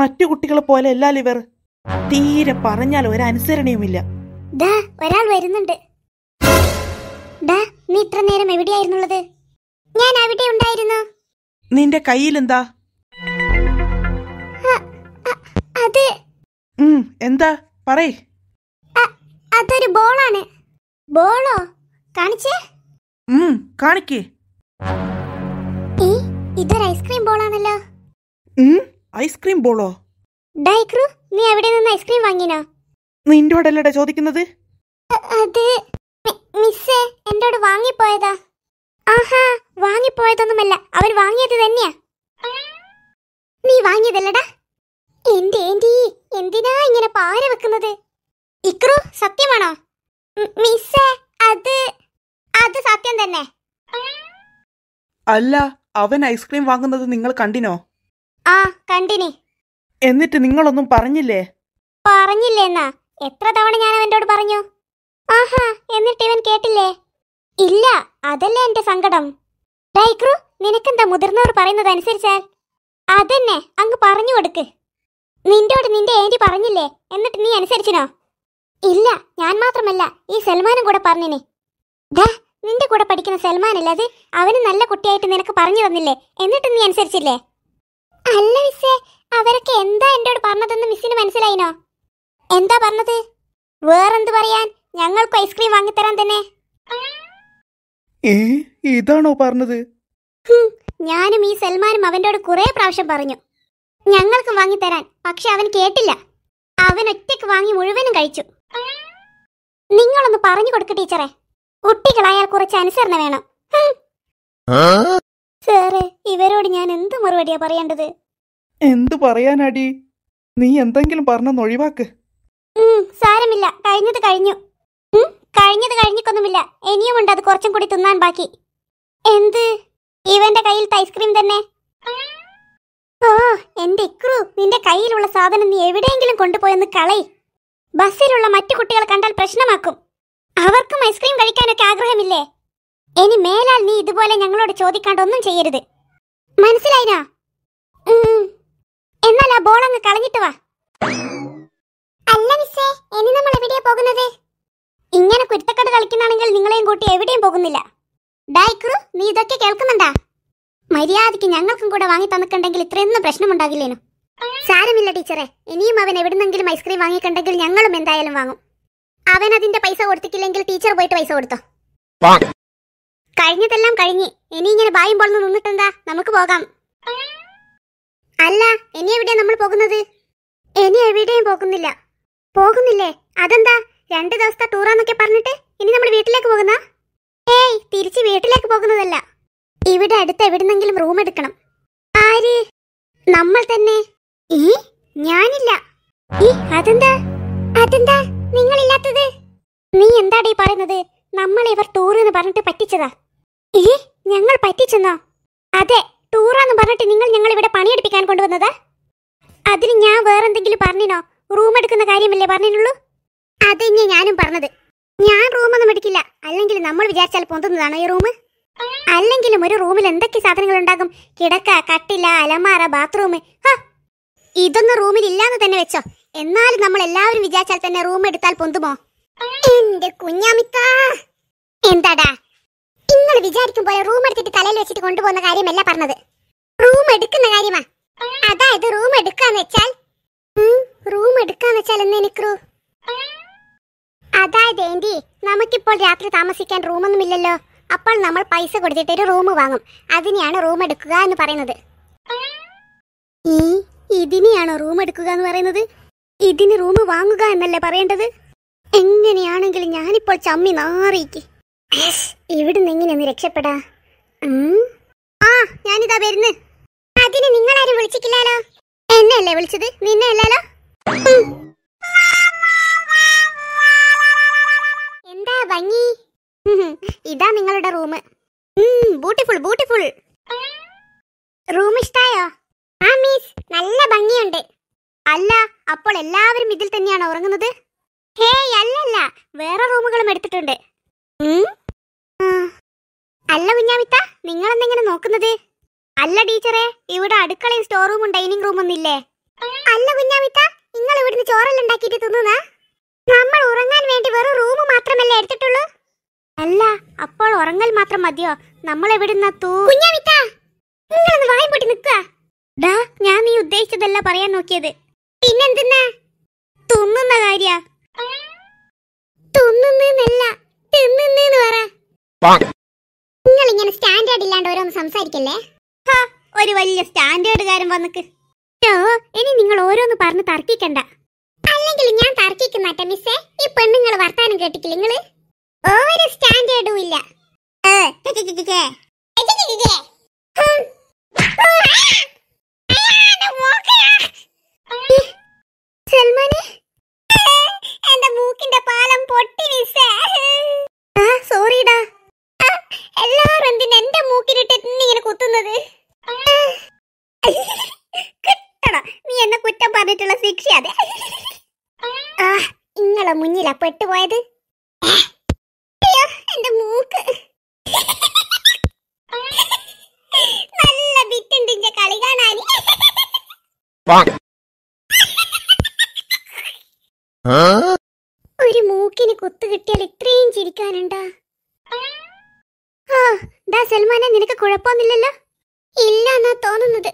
മറ്റു കുട്ടികളെ പോലെ അല്ലല്ലോ ഇവർ തീരെ പറഞ്ഞാൽ ഒരനുസരണയുമില്ല ഒരാൾ വരുന്നുണ്ട് നീ ഇത്ര നേരം എവിടെയായിരുന്നുള്ളത് ഞാൻ അവിടെ ഉണ്ടായിരുന്നു നിന്റെ കയ്യിൽ എന്താ അത് എന്താ പറയ് അതൊരു ബോളാണ് ബോളോ കാണിച്ചേ കാണിക്കേ ഇതൊരു ഐസ്ക്രീം ബോളാണല്ലോ ഐസ്ക്രീം ബോളോ ഡൈക്രു നീ എവിടെ നിന്ന് ഐസ്ക്രീം വാങ്ങിനോ നിന്റോടല്ലടാ ചോദിക്കുന്നത് അത് മിസ്സേ എന്നോട് വാങ്ങിപ്പോയതാ ആഹാ വാങ്ങിപ്പോയതൊന്നുമല്ല അവൻ വാങ്ങിയത് തന്നെയാ നീ വാങ്ങിയതല്ലടാ എന്റെ ഏന്റി എന്തിനാ ഇങ്ങനെ പാര വെക്കുന്നത് ഇക്രു സത്യമാണോ മിസ്സേ അത് അത് സത്യം തന്നെ അല്ല അവൻ ഐസ്ക്രീം വാങ്ങുന്നത് നിങ്ങൾ കണ്ടിനോ ആ കണ്ടിനി എന്നിട്ട് നിങ്ങളൊന്നും പറഞ്ഞില്ലേ പറഞ്ഞില്ലേന്നാ എത്ര തവണ ഞാൻ അവനോട് പറഞ്ഞു ആഹാ എന്നിട്ട് ഇവൻ കേട്ടില്ലേ ഇല്ല അതല്ലേ എന്റെ സങ്കടം ഡൈക്രു നിനക്കെന്താ മുതിർന്നവർ പറയുന്നത് അനുസരിച്ചാൽ അതന്നെ അങ്ങ് പറഞ്ഞു കൊടുക്ക് നിന്റോട് നിന്റെ ഏന്റി പറഞ്ഞില്ലേ എന്നിട്ട് നീ അനുസരിച്ചിനോ ഇല്ല ഞാൻ മാത്രമല്ല ഈ സൽമാനും കൂടെ പറഞ്ഞിനെ ഡാ നിന്റെ കൂടെ പഠിക്കുന്ന സൽമാനല്ലേ അത് അവന് നല്ല കുട്ടിയായിട്ട് നിനക്ക് പറഞ്ഞു തന്നില്ലേ എന്നിട്ട് നീ അനുസരിച്ചില്ലേ അല്ല മിസ്സേ അവരൊക്കെ എന്താ എന്നോട് പറഞ്ഞതെന്ന് മിസ്സിന് മനസ്സിലായിനോ എന്താ പറഞ്ഞത് വേറെന്ത് പറയാൻ ഞങ്ങൾക്ക് ഐസ്ക്രീം വാങ്ങിത്തരാൻ തന്നെ ഏ ഇതാണോ പറഞ്ഞത് ഞാനും ഈ സൽമാനും അവൻ്റെോട് കുറേ പ്രാവശ്യം പറഞ്ഞു ഞങ്ങൾക്ക് വാങ്ങിത്തരാൻ പക്ഷെ അവൻ കേട്ടില്ല അവൻ ഒറ്റയ്ക്ക് വാങ്ങി മുഴുവനും കഴിച്ചു നിങ്ങളൊന്ന് പറഞ്ഞു കൊടുക്ക് ടീച്ചറെ കുട്ടികളായാൽ കുറച്ച് അനുസരണ വേണം സാറെ ഇവരോട് ഞാൻ എന്ത് മറുപടിയാ പറയേണ്ടത് എന്ത് പറയാനാടി നീ എന്തെങ്കിലും പറഞ്ഞൊന്ന് ഒഴിവാക്ക് സാരമില്ല കഴിഞ്ഞത് കഴിഞ്ഞു കഴിഞ്ഞത് കഴിഞ്ഞിക്കൊന്നുമില്ല ഇനിയുമുണ്ട് അത് കുറച്ചും കൂടി തിന്നാൻ ബാക്കി എന്ത് ഇവന്റെ കയ്യിൽ ഐസ്ക്രീം തന്നെ ഓ എന്റെ ഇക്രു നിന്റെ കയ്യിലുള്ള സാധനം നീ എവിടെയെങ്കിലും കൊണ്ടുപോയെന്ന് കളയി ബസ്സിലുള്ള മറ്റു കുട്ടികൾ കണ്ടാൽ പ്രശ്നമാക്കും അവർക്കും ഐസ്ക്രീം കഴിക്കാനൊക്കെ ആഗ്രഹമില്ലേ ഇനി മേലാൽ നീ ഇതുപോലെ ഞങ്ങളോട് ചോദിക്കാണ്ടൊന്നും ഒന്നും ചെയ്യരുത് മനസ്സിലായിനാ എന്നാൽ ആ ബോൾ അങ്ങ് കളഞ്ഞിട്ട് വാ അല്ല മിസ്സേ ഇനി നമ്മൾ എവിടെയാ പോകുന്നത് ഇങ്ങനെ കുരുത്തക്കട കളിക്കുന്നാണെങ്കിൽ നിങ്ങളെയും കൂട്ടി എവിടെയും പോകുന്നില്ല ഡായ്ക്രു നീ ഇതൊക്കെ കേൾക്കുന്നുണ്ടാ മര്യാദയ്ക്ക് ഞങ്ങൾക്കും കൂടെ വാങ്ങി തന്നിട്ടുണ്ടെങ്കിൽ ഇത്രയൊന്നും പ്രശ്നമുണ്ടാകില്ലേനു സാരമില്ല ടീച്ചറെ ഇനിയും അവൻ എവിടുന്നെങ്കിലും ഐസ്ക്രീം വാങ്ങിക്കണ്ടെങ്കിൽ ഞങ്ങളും എന്തായാലും വാങ്ങും അവൻ അതിന്റെ പൈസ കൊടുത്തിട്ടില്ലെങ്കിൽ ടീച്ചർ പോയിട്ട് പൈസ കൊടുത്തോ കഴിഞ്ഞതെല്ലാം കഴിഞ്ഞ് ഇനി ഇങ്ങനെ ബായും പൊളന്ന് നിന്നിട്ടെന്താ നമുക്ക് പോകാം അല്ല ഇനി എവിടെയാ നമ്മൾ പോകുന്നത് ഇനി എവിടെയും പോകുന്നില്ല പോകുന്നില്ലേ അതെന്താ രണ്ട് ദിവസത്തെ ടൂറാന്നൊക്കെ പറഞ്ഞിട്ട് ഇനി നമ്മൾ വീട്ടിലേക്ക് പോകുന്ന ഏയ് തിരിച്ച് വീട്ടിലേക്ക് പോകുന്നതല്ല ഇവിടെ അടുത്ത് എവിടുന്നെങ്കിലും റൂം എടുക്കണം ആര് നമ്മൾ തന്നെ ഈ ഞാനില്ല ഈ അതെന്താ അതെന്താ നിങ്ങളില്ലാത്തത് നീ എന്താടീ പറയുന്നത് നമ്മൾ ഇവർ ടൂർ എന്ന് പറഞ്ഞിട്ട് പറ്റിച്ചതാ ഈ ഞങ്ങൾ പറ്റിച്ചെന്നോ അതെ ടൂറാന്ന് പറഞ്ഞിട്ട് നിങ്ങൾ ഞങ്ങൾ ഇവിടെ പണിയെടുപ്പിക്കാൻ കൊണ്ടുവന്നത് അതിന് ഞാൻ വേറെന്തെങ്കിലും പറഞ്ഞിനോ റൂം എടുക്കുന്ന കാര്യമല്ലേ പറഞ്ഞിട്ടുള്ളൂ ഇനി ഞാനും പറഞ്ഞത് ഞാൻ റൂമൊന്നും എടുക്കില്ല അല്ലെങ്കിൽ നമ്മൾ വിചാരിച്ചാൽ പൊന്തുന്നതാണോ ഈ റൂം അല്ലെങ്കിലും ഒരു റൂമിൽ എന്തൊക്കെ സാധനങ്ങൾ ഉണ്ടാകും കിടക്ക കട്ടില അലമാറ ബാത്റൂം ഹാ ഇതൊന്നും റൂമിൽ ഇല്ലാന്ന് തന്നെ വെച്ചോ എന്നാലും നമ്മൾ എല്ലാവരും വിചാരിച്ചാൽ തന്നെ റൂം എടുത്താൽ പൊന്തുമോ എന്റെ കുഞ്ഞാമിത്ത എന്താടാ നിങ്ങൾ വിചാരിക്കുമ്പോൾ പോലെ റൂം എടുത്തിട്ട് തലയിൽ വെച്ചിട്ട് കൊണ്ടുപോകുന്ന കാര്യമല്ല പറഞ്ഞത് റൂം എടുക്കുന്ന കാര്യമാ അതായത് റൂം എടുക്കാന്ന് വെച്ചാൽ റൂം എടുക്കാന്ന് വെച്ചാൽ എന്ന് എനിക്കു അതായത് ഏന്റി നമുക്കിപ്പോൾ രാത്രി താമസിക്കാൻ റൂമൊന്നുമില്ലല്ലോ അപ്പോൾ നമ്മൾ പൈസ കൊടുത്തിട്ട് ഒരു റൂം വാങ്ങും അതിനെയാണ് റൂം എടുക്കുക എന്ന് പറയുന്നത് ഈ ഇതിനെയാണോ റൂം എടുക്കുക എന്ന് പറയുന്നത് ഇതിന് റൂം വാങ്ങുക എന്നല്ലേ പറയേണ്ടത് എങ്ങനെയാണെങ്കിലും ഞാനിപ്പോൾ ചമ്മി നാറിയിക്കേ ഇവിടുന്ന് എങ്ങനെയൊന്ന് രക്ഷപ്പെടാ ആ ഞാനിതാ വരുന്നു അതിന് നിങ്ങളാരും വിളിച്ചിട്ടില്ലാലോ എന്നല്ലേ വിളിച്ചത് നിന്നെ അല്ലാലോ എന്താ ഭംഗി ഇതാ നിങ്ങളുടെ റൂം ബ്യൂട്ടിഫുൾ ബ്യൂട്ടിഫുൾ റൂം ഇഷ്ടായോ ആ മീസ് നല്ല ഭംഗിയുണ്ട് അല്ല അപ്പോൾ എല്ലാവരും ഇതിൽ തന്നെയാണ് ഉറങ്ങുന്നത് ഹേയ് അല്ലല്ല വേറെ റൂമുകളും എടുത്തിട്ടുണ്ട് അല്ല കുഞ്ഞാമിത്ത എന്തെങ്ങനെ നോക്കുന്നത് അല്ല ടീച്ചറെ ഇവിടെ അടുക്കളയും സ്റ്റോർ റൂമും ഡൈനിങ് റൂമും ഒന്നില്ലേ അല്ല കുഞ്ഞാമിത്ത നിങ്ങൾ ഇവിടുന്ന് ചോറെല്ലാം ഉണ്ടാക്കിയിട്ട് തിന്നുന്നാ നമ്മൾ ഉറങ്ങാൻ വേണ്ടി വെറും റൂം മാത്രമല്ലേ എടുത്തിട്ടുള്ളൂ അല്ല അപ്പോൾ ഉറങ്ങൽ മാത്രം മതിയോ നമ്മൾ എവിടുന്ന തൂ കുഞ്ഞാമിത്ത നിങ്ങളൊന്ന് വായം പൊട്ടി നിൽക്കുക ഡാ ഞാൻ നീ ഉദ്ദേശിച്ചതല്ല പറയാൻ നോക്കിയത് പിന്നെന്തെന്നാ തുന്നുന്ന കാര്യ തുന്നുന്നല്ല ഇങ്ങോട്ട് വര നിങ്ങൾ ഇങ്ങനെ സ്റ്റാൻഡേർഡ് ഇല്ലാണ്ട് ഓരോന്ന് സംസാരിക്കല്ലേ ഒരു വലിയ സ്റ്റാൻഡേർഡുകാരൻ ഓ ഇനി നിങ്ങൾ ഓരോന്ന് പറഞ്ഞ് തർക്കിക്കണ്ട അല്ലെങ്കിൽ ഞാൻ തർക്കിക്കുന്നറ്റ മിസ്സേ ഈ പെണ്ണുങ്ങൾ വർത്താനം കേട്ടിക്കില്ല നിങ്ങള് ഒരു സ്റ്റാൻഡേർഡും ഇല്ല സൽമാനെ എന്റെ മൂക്കിന്റെ പാലം പൊട്ടി മിസ്സേ സോറിടാ എല്ലാരും എന്തിനാ എന്റെ മൂക്കിലിട്ട് ഇങ്ങനെ കുത്തുന്നത് കിട്ടണം നീ എന്നെ കുറ്റം പറഞ്ഞിട്ടുള്ള ശിക്ഷ അതെ ആ ഇങ്ങളെ മുന്നിലാ പെട്ടുപോയത് എന്റെ മൂക്ക് നല്ല ബിറ്റുണ്ട് ഇന്റെ കളി കാണാൻ Huh? ഒരു മൂക്കിന് കുത്തു കിട്ടിയാൽ ഇത്രയും ചിരിക്കാനുണ്ടാ ആ ദാ സൽമാനെ നിനക്ക് കുഴപ്പമൊന്നുമില്ലല്ലോ ഇല്ല എന്നാ തോന്നുന്നത്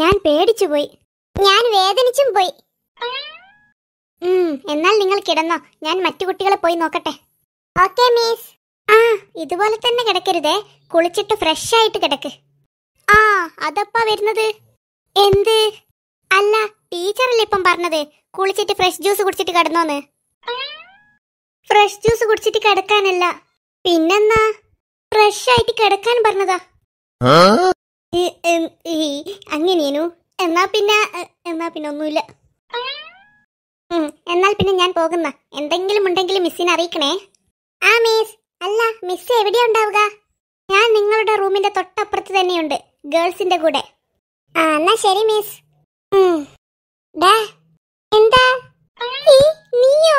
ഞാൻ പേടിച്ചു പോയി ഞാൻ വേദനിച്ചും പോയി എന്നാൽ നിങ്ങൾ കിടന്നോ ഞാൻ മറ്റു കുട്ടികളെ പോയി നോക്കട്ടെ ഓക്കെ മീസ് ആ ഇതുപോലെ തന്നെ കിടക്കരുതേ കുളിച്ചിട്ട് ഫ്രഷ് ആയിട്ട് കിടക്ക് ആ അതപ്പാ വരുന്നത് എന്ത് അല്ല ടീച്ചറല്ലേ ഇപ്പം പറഞ്ഞത് കുളിച്ചിട്ട് ഫ്രഷ് ജ്യൂസ് കുടിച്ചിട്ട് കിടന്നോന്ന് ഫ്രഷ് ജ്യൂസ് കുടിച്ചിട്ട് കിടക്കാനല്ല പിന്നെന്നാ ഫ്രഷ് ആയിട്ട് കിടക്കാൻ പറഞ്ഞതാ അങ്ങനെയേനു എന്നാ പിന്നെ എന്നാ പിന്നെ ഒന്നുമില്ല എന്നാൽ പിന്നെ ഞാൻ പോകുന്ന എന്തെങ്കിലും ഉണ്ടെങ്കിൽ മിസ്സിനെ അറിയിക്കണേ ആ മിസ് അല്ല മിസ് എവിടെയാ ഉണ്ടാവുക ഞാൻ നിങ്ങളുടെ റൂമിന്റെ തൊട്ടപ്പുറത്ത് തന്നെയുണ്ട് ഗേൾസിന്റെ കൂടെ ആ എന്നാ ശരി മിസ് എന്താ നീ നീയോ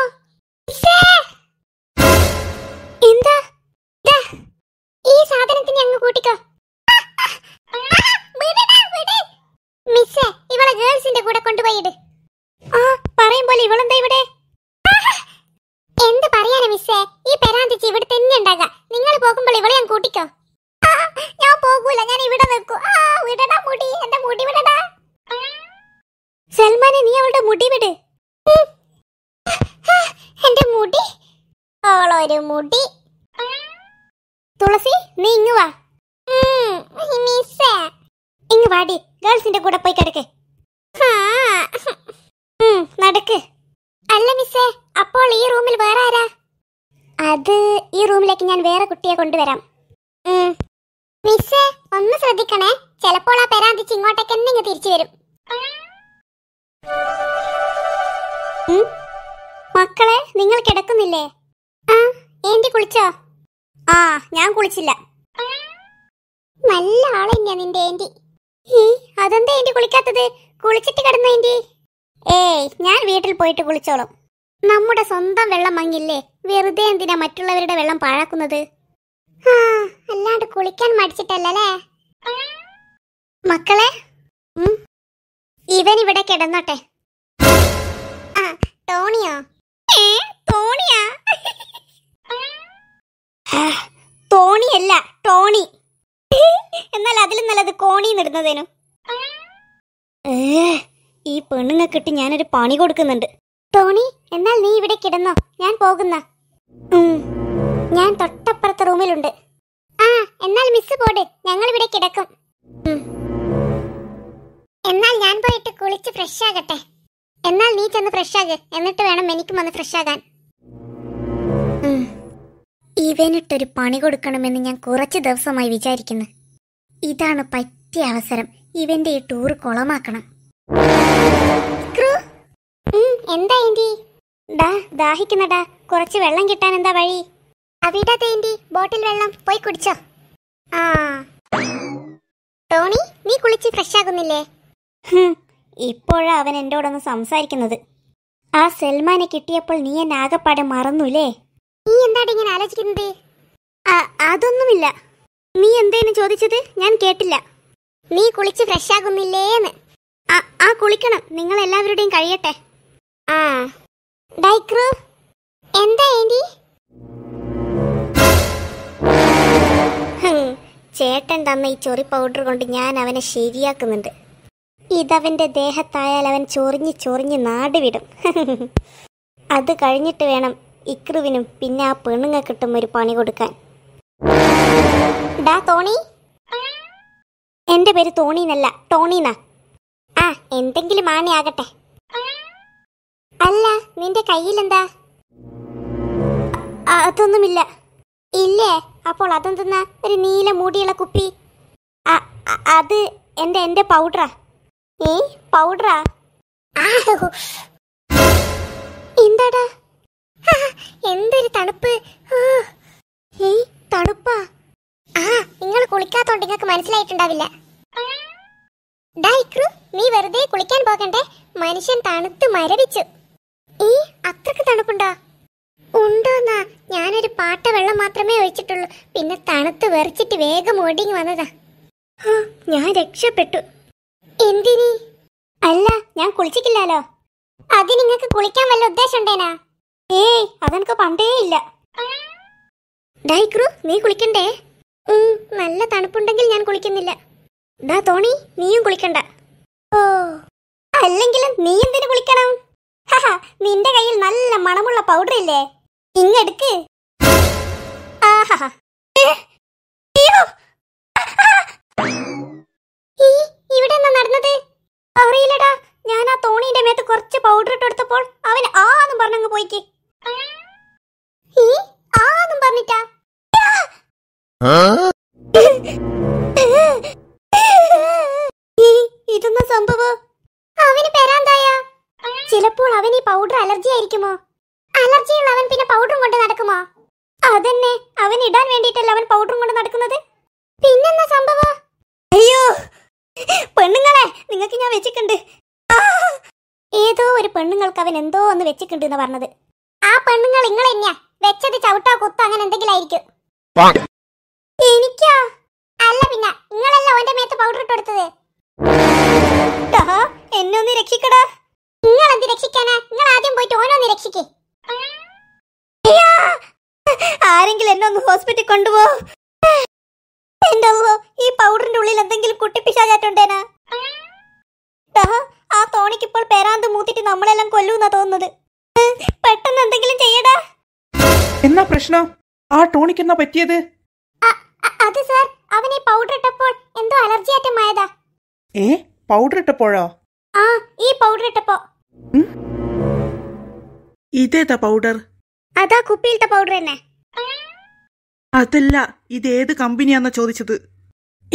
എന്താ ഈ സാധനത്തിന് അങ്ങ് കൂട്ടിക്കോ മിസ്സേ ഇവളെ ഗേൾസിന്റെ കൂടെ കൊണ്ടുപോയിട് ആ പറയും പോലെ ഇവളെന്താ ഇവിടെ എന്ത് പറയാനാ മിസ്സേ ഈ പെരാന്തിച്ച് ഇവിടെ തന്നെ നിങ്ങൾ പോകുമ്പോൾ ഇവളെ ഞാൻ കൂട്ടിക്കോ ഞാൻ പോകൂല ഞാൻ ഇവിടെ നിൽക്കൂ ആ വിടടാ മുടി എന്റെ മുടി വിടടാ സൽമാനെ നീ അവളുടെ മുടി വിട് എന്റെ മുടി അവളൊരു മുടി തുളസി നീ ഇങ്ങ് വാ ഇങ്ങ് വാടി ഗേൾസിന്റെ കൂടെ പോയി കിടക്ക് നടക്ക് അല്ല മിസ്സേ അപ്പോൾ ഈ റൂമിൽ വേറെ ആരാ അത് ഈ റൂമിലേക്ക് ഞാൻ വേറെ കുട്ടിയെ കൊണ്ടുവരാം മിസ്സേ ഒന്ന് ശ്രദ്ധിക്കണേ ചിലപ്പോൾ ആ പെരാന്തിച്ച് ഇങ്ങോട്ടേക്ക് എന്തെങ്കിലും തിരിച്ചു വരും മക്കളെ നിങ്ങൾ കിടക്കുന്നില്ലേ ആ ഏന്റി കുളിച്ചോ ആ ഞാൻ കുളിച്ചില്ല നല്ല ആളെന്നെയാ നിന്റെ ഏന്റി അതെന്താ ഏന്റി കുളിക്കാത്തത് കുളിച്ചിട്ട് കിടന്നു ഏന്റി ഏയ് ഞാൻ വീട്ടിൽ പോയിട്ട് കുളിച്ചോളും നമ്മുടെ സ്വന്തം വെള്ളം മങ്ങില്ലേ വെറുതെ എന്തിനാ മറ്റുള്ളവരുടെ വെള്ളം പാഴാക്കുന്നത് ആ അല്ലാണ്ട് കുളിക്കാൻ മടിച്ചിട്ടല്ലേ മക്കളെ ഇവൻ ഇവിടെ കിടന്നോട്ടെ ആ ടോണിയോ ടോണിയാ ടോണിയല്ല ടോണി എന്നാൽ അതിലും നല്ലത് കോണി നിടുന്നതേനു ഈ കിട്ടി ഞാനൊരു പണി കൊടുക്കുന്നുണ്ട് ടോണി എന്നാൽ നീ ഇവിടെ കിടന്നോ ഞാൻ പോകുന്ന ഞാൻ തൊട്ടപ്പുറത്തെ റൂമിലുണ്ട് ആ എന്നാൽ മിസ് പോട് ഞങ്ങൾ ഇവിടെ കിടക്കും എന്നാൽ ഞാൻ പോയിട്ട് കുളിച്ച് ഫ്രഷ് ആകട്ടെ എന്നാൽ നീ ചെന്ന് ഫ്രഷ് ആകെ എന്നിട്ട് വേണം എനിക്കും വന്ന് ഫ്രഷ് ആകാൻ ഇവനിട്ടൊരു പണി കൊടുക്കണമെന്ന് ഞാൻ കുറച്ച് ദിവസമായി വിചാരിക്കുന്നു ഇതാണ് പറ്റിയ അവസരം ഇവന്റെ ഈ ടൂർ കുളമാക്കണം എന്താ ഏന്റി ഡാ ദാഹിക്കുന്നടാ കുറച്ച് വെള്ളം കിട്ടാൻ എന്താ വഴി അവിടാതെ ഏന്റി ബോട്ടിൽ വെള്ളം പോയി കുടിച്ചോ ആ ടോണി നീ കുളിച്ച് ഫ്രഷ് ആകുന്നില്ലേ ഇപ്പോഴാ അവൻ എന്നോടൊന്ന് സംസാരിക്കുന്നത് ആ സൽമാനെ കിട്ടിയപ്പോൾ നീ എന്നെ ആകെപ്പാടെ മറന്നുല്ലേ നീ എന്താണ് ഇങ്ങനെ ആലോചിക്കുന്നത് അതൊന്നുമില്ല നീ എന്തേന്ന് ചോദിച്ചത് ഞാൻ കേട്ടില്ല നീ കുളിച്ച് ഫ്രഷ് ആകുന്നില്ലേന്ന് ആ കുളിക്കണം നിങ്ങൾ എല്ലാവരുടെയും കഴിയട്ടെ ആ ഡൈക്രൂ എന്താ ഏന്റി ചേട്ടൻ തന്ന ഈ ചൊറി പൗഡർ കൊണ്ട് ഞാൻ അവനെ ശരിയാക്കുന്നുണ്ട് ഇതവൻ്റെ ദേഹത്തായാൽ അവൻ ചൊറിഞ്ഞ് ചൊറിഞ്ഞ് നാടുവിടും അത് കഴിഞ്ഞിട്ട് വേണം ഇക്രുവിനും പിന്നെ ആ കിട്ടും ഒരു പണി കൊടുക്കാൻ ഡാ തോണി എൻ്റെ പേര് തോണിന്നല്ല ടോണിന്നാ ആ എന്തെങ്കിലും ആനയാകട്ടെ അല്ല നിന്റെ കയ്യിലെന്താ അതൊന്നുമില്ല ഇല്ലേ അപ്പോൾ അതെന്തെന്നാ ഒരു നീല മൂടിയുള്ള കുപ്പി അത് എൻ്റെ എൻ്റെ പൗഡറാ ഈ പൗഡറാ എന്താടാ എന്തൊരു തണുപ്പ് ഈ തണുപ്പാ ആ നിങ്ങൾ കുളിക്കാത്തോണ്ട് നിങ്ങൾക്ക് മനസ്സിലായിട്ടുണ്ടാവില്ല ഡൈക്രു നീ വെറുതെ കുളിക്കാൻ പോകണ്ടേ മനുഷ്യൻ തണുത്ത് മരവിച്ചു ഈ അത്രക്ക് തണുപ്പുണ്ടോ ഉണ്ടോന്നാ ഞാനൊരു പാട്ട വെള്ളം മാത്രമേ ഒഴിച്ചിട്ടുള്ളൂ പിന്നെ തണുത്ത് വെറിച്ചിട്ട് വേഗം ഓടിങ്ങി വന്നതാ ഞാൻ രക്ഷപ്പെട്ടു എന്തിനി അല്ല ഞാൻ കുളിച്ചിട്ടില്ലല്ലോ അത് നിങ്ങക്ക് കുളിക്കാൻ വല്ല ഉദ്ദേശം ഉണ്ടേനാ ഏയ് അതെനിക്ക് പണ്ടേ ഇല്ല ഡൈക്രു നീ കുളിക്കണ്ടേ നല്ല തണുപ്പുണ്ടെങ്കിൽ ഞാൻ കുളിക്കുന്നില്ല ഡാ തോണി നീയും കുളിക്കണ്ട ഓ അല്ലെങ്കിലും നീ എന്തിനു കുളിക്കണം നിന്റെ കയ്യിൽ നല്ല മണമുള്ള പൗഡർ ഇല്ലേ ഇങ്ങെടുക്ക് ആഹാ ഈ നടന്നത് അറിയില്ലടാ ഞാൻ ആ തോണിന്റെ മേത്ത് കുറച്ച് പൗഡർ ഇട്ട് എടുത്തപ്പോൾ അവൻ ആന്നും പറഞ്ഞങ്ങ് പോയിക്ക് ഈ ആന്നും പറഞ്ഞിട്ടാ ഇതൊന്നും സംഭവം അവന് പെരാന്തായ ചിലപ്പോൾ അവൻ ഈ പൗഡർ അലർജി ആയിരിക്കുമോ അലർജിയുള്ള അവൻ പിന്നെ പൗഡറും കൊണ്ട് നടക്കുമോ അതന്നെ അവൻ ഇടാൻ വേണ്ടിയിട്ടല്ല അവൻ പൗഡറും കൊണ്ട് നടക്കുന്നത് പിന്നെന്താ സംഭവം അയ്യോ പെണ്ണുങ്ങളെ നിങ്ങൾക്ക് ഞാൻ വെച്ചിട്ടുണ്ട് ഏതോ ഒരു പെണ്ണുങ്ങൾക്ക് അവൻ എന്തോ ഒന്ന് വെച്ചിട്ടുണ്ട് എന്ന് പറഞ്ഞത് ആ പെണ്ണുങ്ങൾ നിങ്ങൾ തന്നെയാ വെച്ചത് ചവിട്ടോ കുത്തോ അങ്ങനെ എന്തെങ്കിലും ആയിരിക്കും എനിക്കാ അല്ല പിന്നെ നിങ്ങളല്ല ഓന്റെ മേത്ത് പൗഡർ ഇട്ട് കൊടുത്തത് എന്നെ ഒന്ന് രക്ഷിക്കടാ നിങ്ങൾ എന്ത് രക്ഷിക്കാനാ നിങ്ങൾ ആദ്യം പോയിട്ട് ഓനൊന്ന് രക്ഷിക്കേ ആരെങ്കിലും എന്നെ ഒന്ന് ഹോസ്പിറ്റലിൽ കൊണ്ടുപോ എന്റെ പൗഡറിന്റെ ഉള്ളിൽ എന്തെങ്കിലും കുട്ടിപ്പിശാചാറ്റുണ്ടേന ആ തോണിക്ക് ഇപ്പോൾ പേരാന്ത് മൂത്തിട്ട് നമ്മളെല്ലാം കൊല്ലൂന്നാ തോന്നുന്നത് പെട്ടെന്ന് എന്തെങ്കിലും ചെയ്യടാ എന്നാ പ്രശ്നം ആ ടോണിക്ക് എന്നാ പറ്റിയത് അത് സാർ അവനെ പൗഡർ ഇട്ടപ്പോൾ എന്തോ അലർജി ആറ്റമായതാ ഏ പൗഡർ ഇട്ടപ്പോഴോ ആ ഈ പൗഡർ ഇട്ടപ്പോ ഇതേതാ പൗഡർ അതാ കുപ്പിയിലത്തെ പൗഡർ തന്നെ അതല്ല ഇത് ഏത് കമ്പനിയാന്നാ ചോദിച്ചത്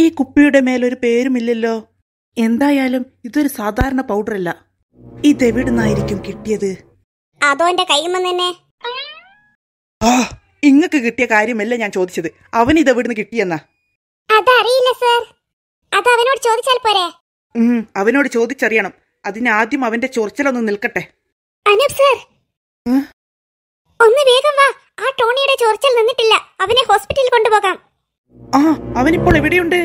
ഈ കുപ്പിയുടെ മേലൊരു പേരുമില്ലല്ലോ എന്തായാലും ഇതൊരു സാധാരണ പൗഡറല്ല ഇതെവിടുന്നായിരിക്കും കിട്ടിയത് അതോന്റെ കൈമെന്നെ ആ ഇങ്ങക്ക് കിട്ടിയ കാര്യമല്ല ഞാൻ ചോദിച്ചത് അവൻ എവിടുന്ന് കിട്ടിയെന്നാ അതറിയില്ല സർ അത് അവനോട് ചോദിച്ചാൽ പോരെ ഉം അവനോട് ചോദിച്ചറിയണം അതിന് ആദ്യം അവന്റെ ചൊറിച്ചിലൊന്ന് നിൽക്കട്ടെ സർ ഒന്ന് വേഗം വാ ആ ടോണിയുടെ ചൊറിച്ചിൽ നിന്നിട്ടില്ല അവനെ ഹോസ്പിറ്റലിൽ കൊണ്ടുപോകാം ആ അവനിപ്പോൾ എവിടെയുണ്ട്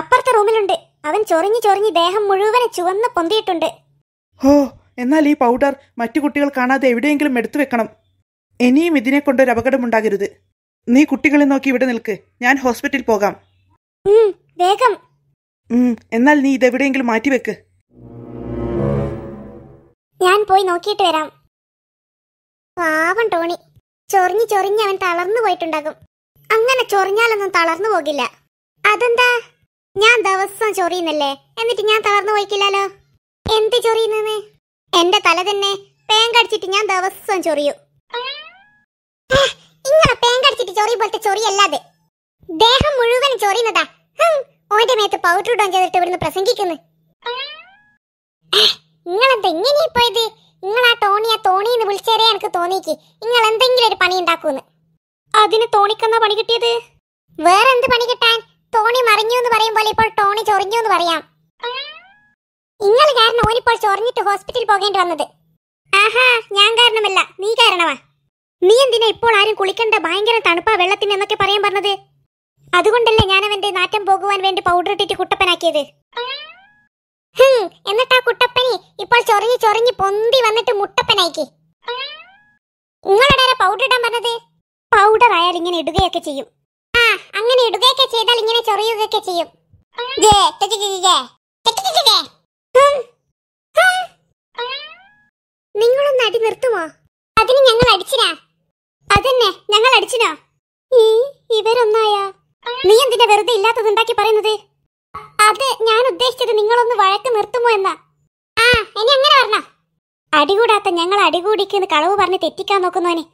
അപ്പുറത്തെ റൂമിലുണ്ട് അവൻ ചൊറിഞ്ഞു ചൊറിഞ്ഞ് ദേഹം മുഴുവനെ ചുവന്ന് പൊന്തിയിട്ടുണ്ട് ഹോ എന്നാൽ ഈ പൗഡർ മറ്റു കുട്ടികൾ കാണാതെ എവിടെയെങ്കിലും എടുത്തു വെക്കണം ഇനിയും ഇതിനെ കൊണ്ട് ഒരു ഉണ്ടാകരുത് നീ കുട്ടികളെ നോക്കി ഇവിടെ നിൽക്ക് ഞാൻ ഹോസ്പിറ്റലിൽ പോകാം വേഗം എന്നാൽ നീ ഇതെവിടെയെങ്കിലും വെക്ക് ഞാൻ പോയി നോക്കിയിട്ട് വരാം പാവം ടോണി ചൊറിഞ്ഞു ചൊറിഞ്ഞ് അവൻ തളർന്നു പോയിട്ടുണ്ടാകും അങ്ങനെ ചൊറിഞ്ഞാലൊന്നും തളർന്നു പോകില്ല അതെന്താ ഞാൻ ദിവസം ചൊറിയുന്നല്ലേ എന്നിട്ട് ഞാൻ തളർന്നു പോയിക്കില്ലല്ലോ എന്ത് ചൊറിയുന്നത് എന്റെ തല തന്നെ പേൻ ഞാൻ ദിവസം ചൊറിയൂ ഇങ്ങനെ പേൻ കടിച്ചിട്ട് ചൊറി പോലത്തെ ചൊറിയല്ലാതെ ദേഹം മുഴുവൻ ചൊറിയുന്നതാ ഓന്റെ മേത്ത് പൗഡർ ഇടാൻ ചെയ്തിട്ട് ഇവിടുന്ന് പ്രസംഗിക്കുന്നു നിങ്ങളെന്താ ഇങ്ങനെ പോയത് നിങ്ങൾ ആ ടോണിയാ ആ വിളിച്ചേരെ എന്ന് എനിക്ക് തോന്നിക്ക് നിങ്ങൾ എന്തെങ്കിലും ഒരു പണി ഉണ്ടാക്കൂന്ന് അതിന് തോണിക്കെന്നാ പണി കിട്ടിയത് വേറെ എന്ത് പണി കിട്ടാൻ ടോണി മറിഞ്ഞു എന്ന് പറയും പോലെ ഇപ്പോൾ ടോണി ചൊറിഞ്ഞു എന്ന് പറയാം നിങ്ങൾ കാരണം ഓനിപ്പോൾ ചൊറിഞ്ഞിട്ട് ഹോസ്പിറ്റലിൽ പോകേണ്ടി വന്നത് ആഹാ ഞാൻ കാരണമല്ല നീ കാരണമാ നീ എന്തിനാ ഇപ്പോൾ ആരും കുളിക്കണ്ട ഭയങ്കര തണുപ്പാ വെള്ളത്തിന് എന്നൊക്കെ പറയാൻ പറഞ്ഞത് അതുകൊണ്ടല്ലേ ഞാൻ അവന്റെ നാറ്റം പോകുവാൻ വേണ്ടി പൗഡർ ഇട്ടിട്ട് കുട്ടപ്പനാക്കിയത് എന്നിട്ട് ആ കുട്ടപ്പനി ഇപ്പോൾ ചൊറിഞ്ഞ് ചൊറിഞ്ഞ് പൊന്തി വന്നിട്ട് മുട്ടപ്പനാക്കി നിങ്ങളുടെ പൗഡർ ഇടാൻ പറഞ്ഞത് പൗഡർ ആയാൽ ഇങ്ങനെ ഇടുകയൊക്കെ ചെയ്യും ആ അങ്ങനെ ഇടുകയൊക്കെ ചെയ്താൽ ഇങ്ങനെ ചൊറിയുകയൊക്കെ ചെയ്യും നിങ്ങളൊന്ന് അടി നിർത്തുമോ അതിന് ഞങ്ങൾ അടിച്ചിനാ അതന്നെ ഞങ്ങൾ അടിച്ചിനോ ഈ ഇവരൊന്നായാ നീ എന്തിനാ വെറുതെ ഇല്ലാത്തത് ഉണ്ടാക്കി പറയുന്നത് അത് ഞാൻ ഉദ്ദേശിച്ചത് നിങ്ങളൊന്ന് വഴക്ക് നിർത്തുമോ എന്നാ ആ ഇനി അങ്ങനെ പറഞ്ഞ അടികൂടാത്ത ഞങ്ങൾ അടികൂടിക്കുന്ന കളവ് പറഞ്ഞ് തെറ്റിക്കാൻ നോക്കുന്നവനെ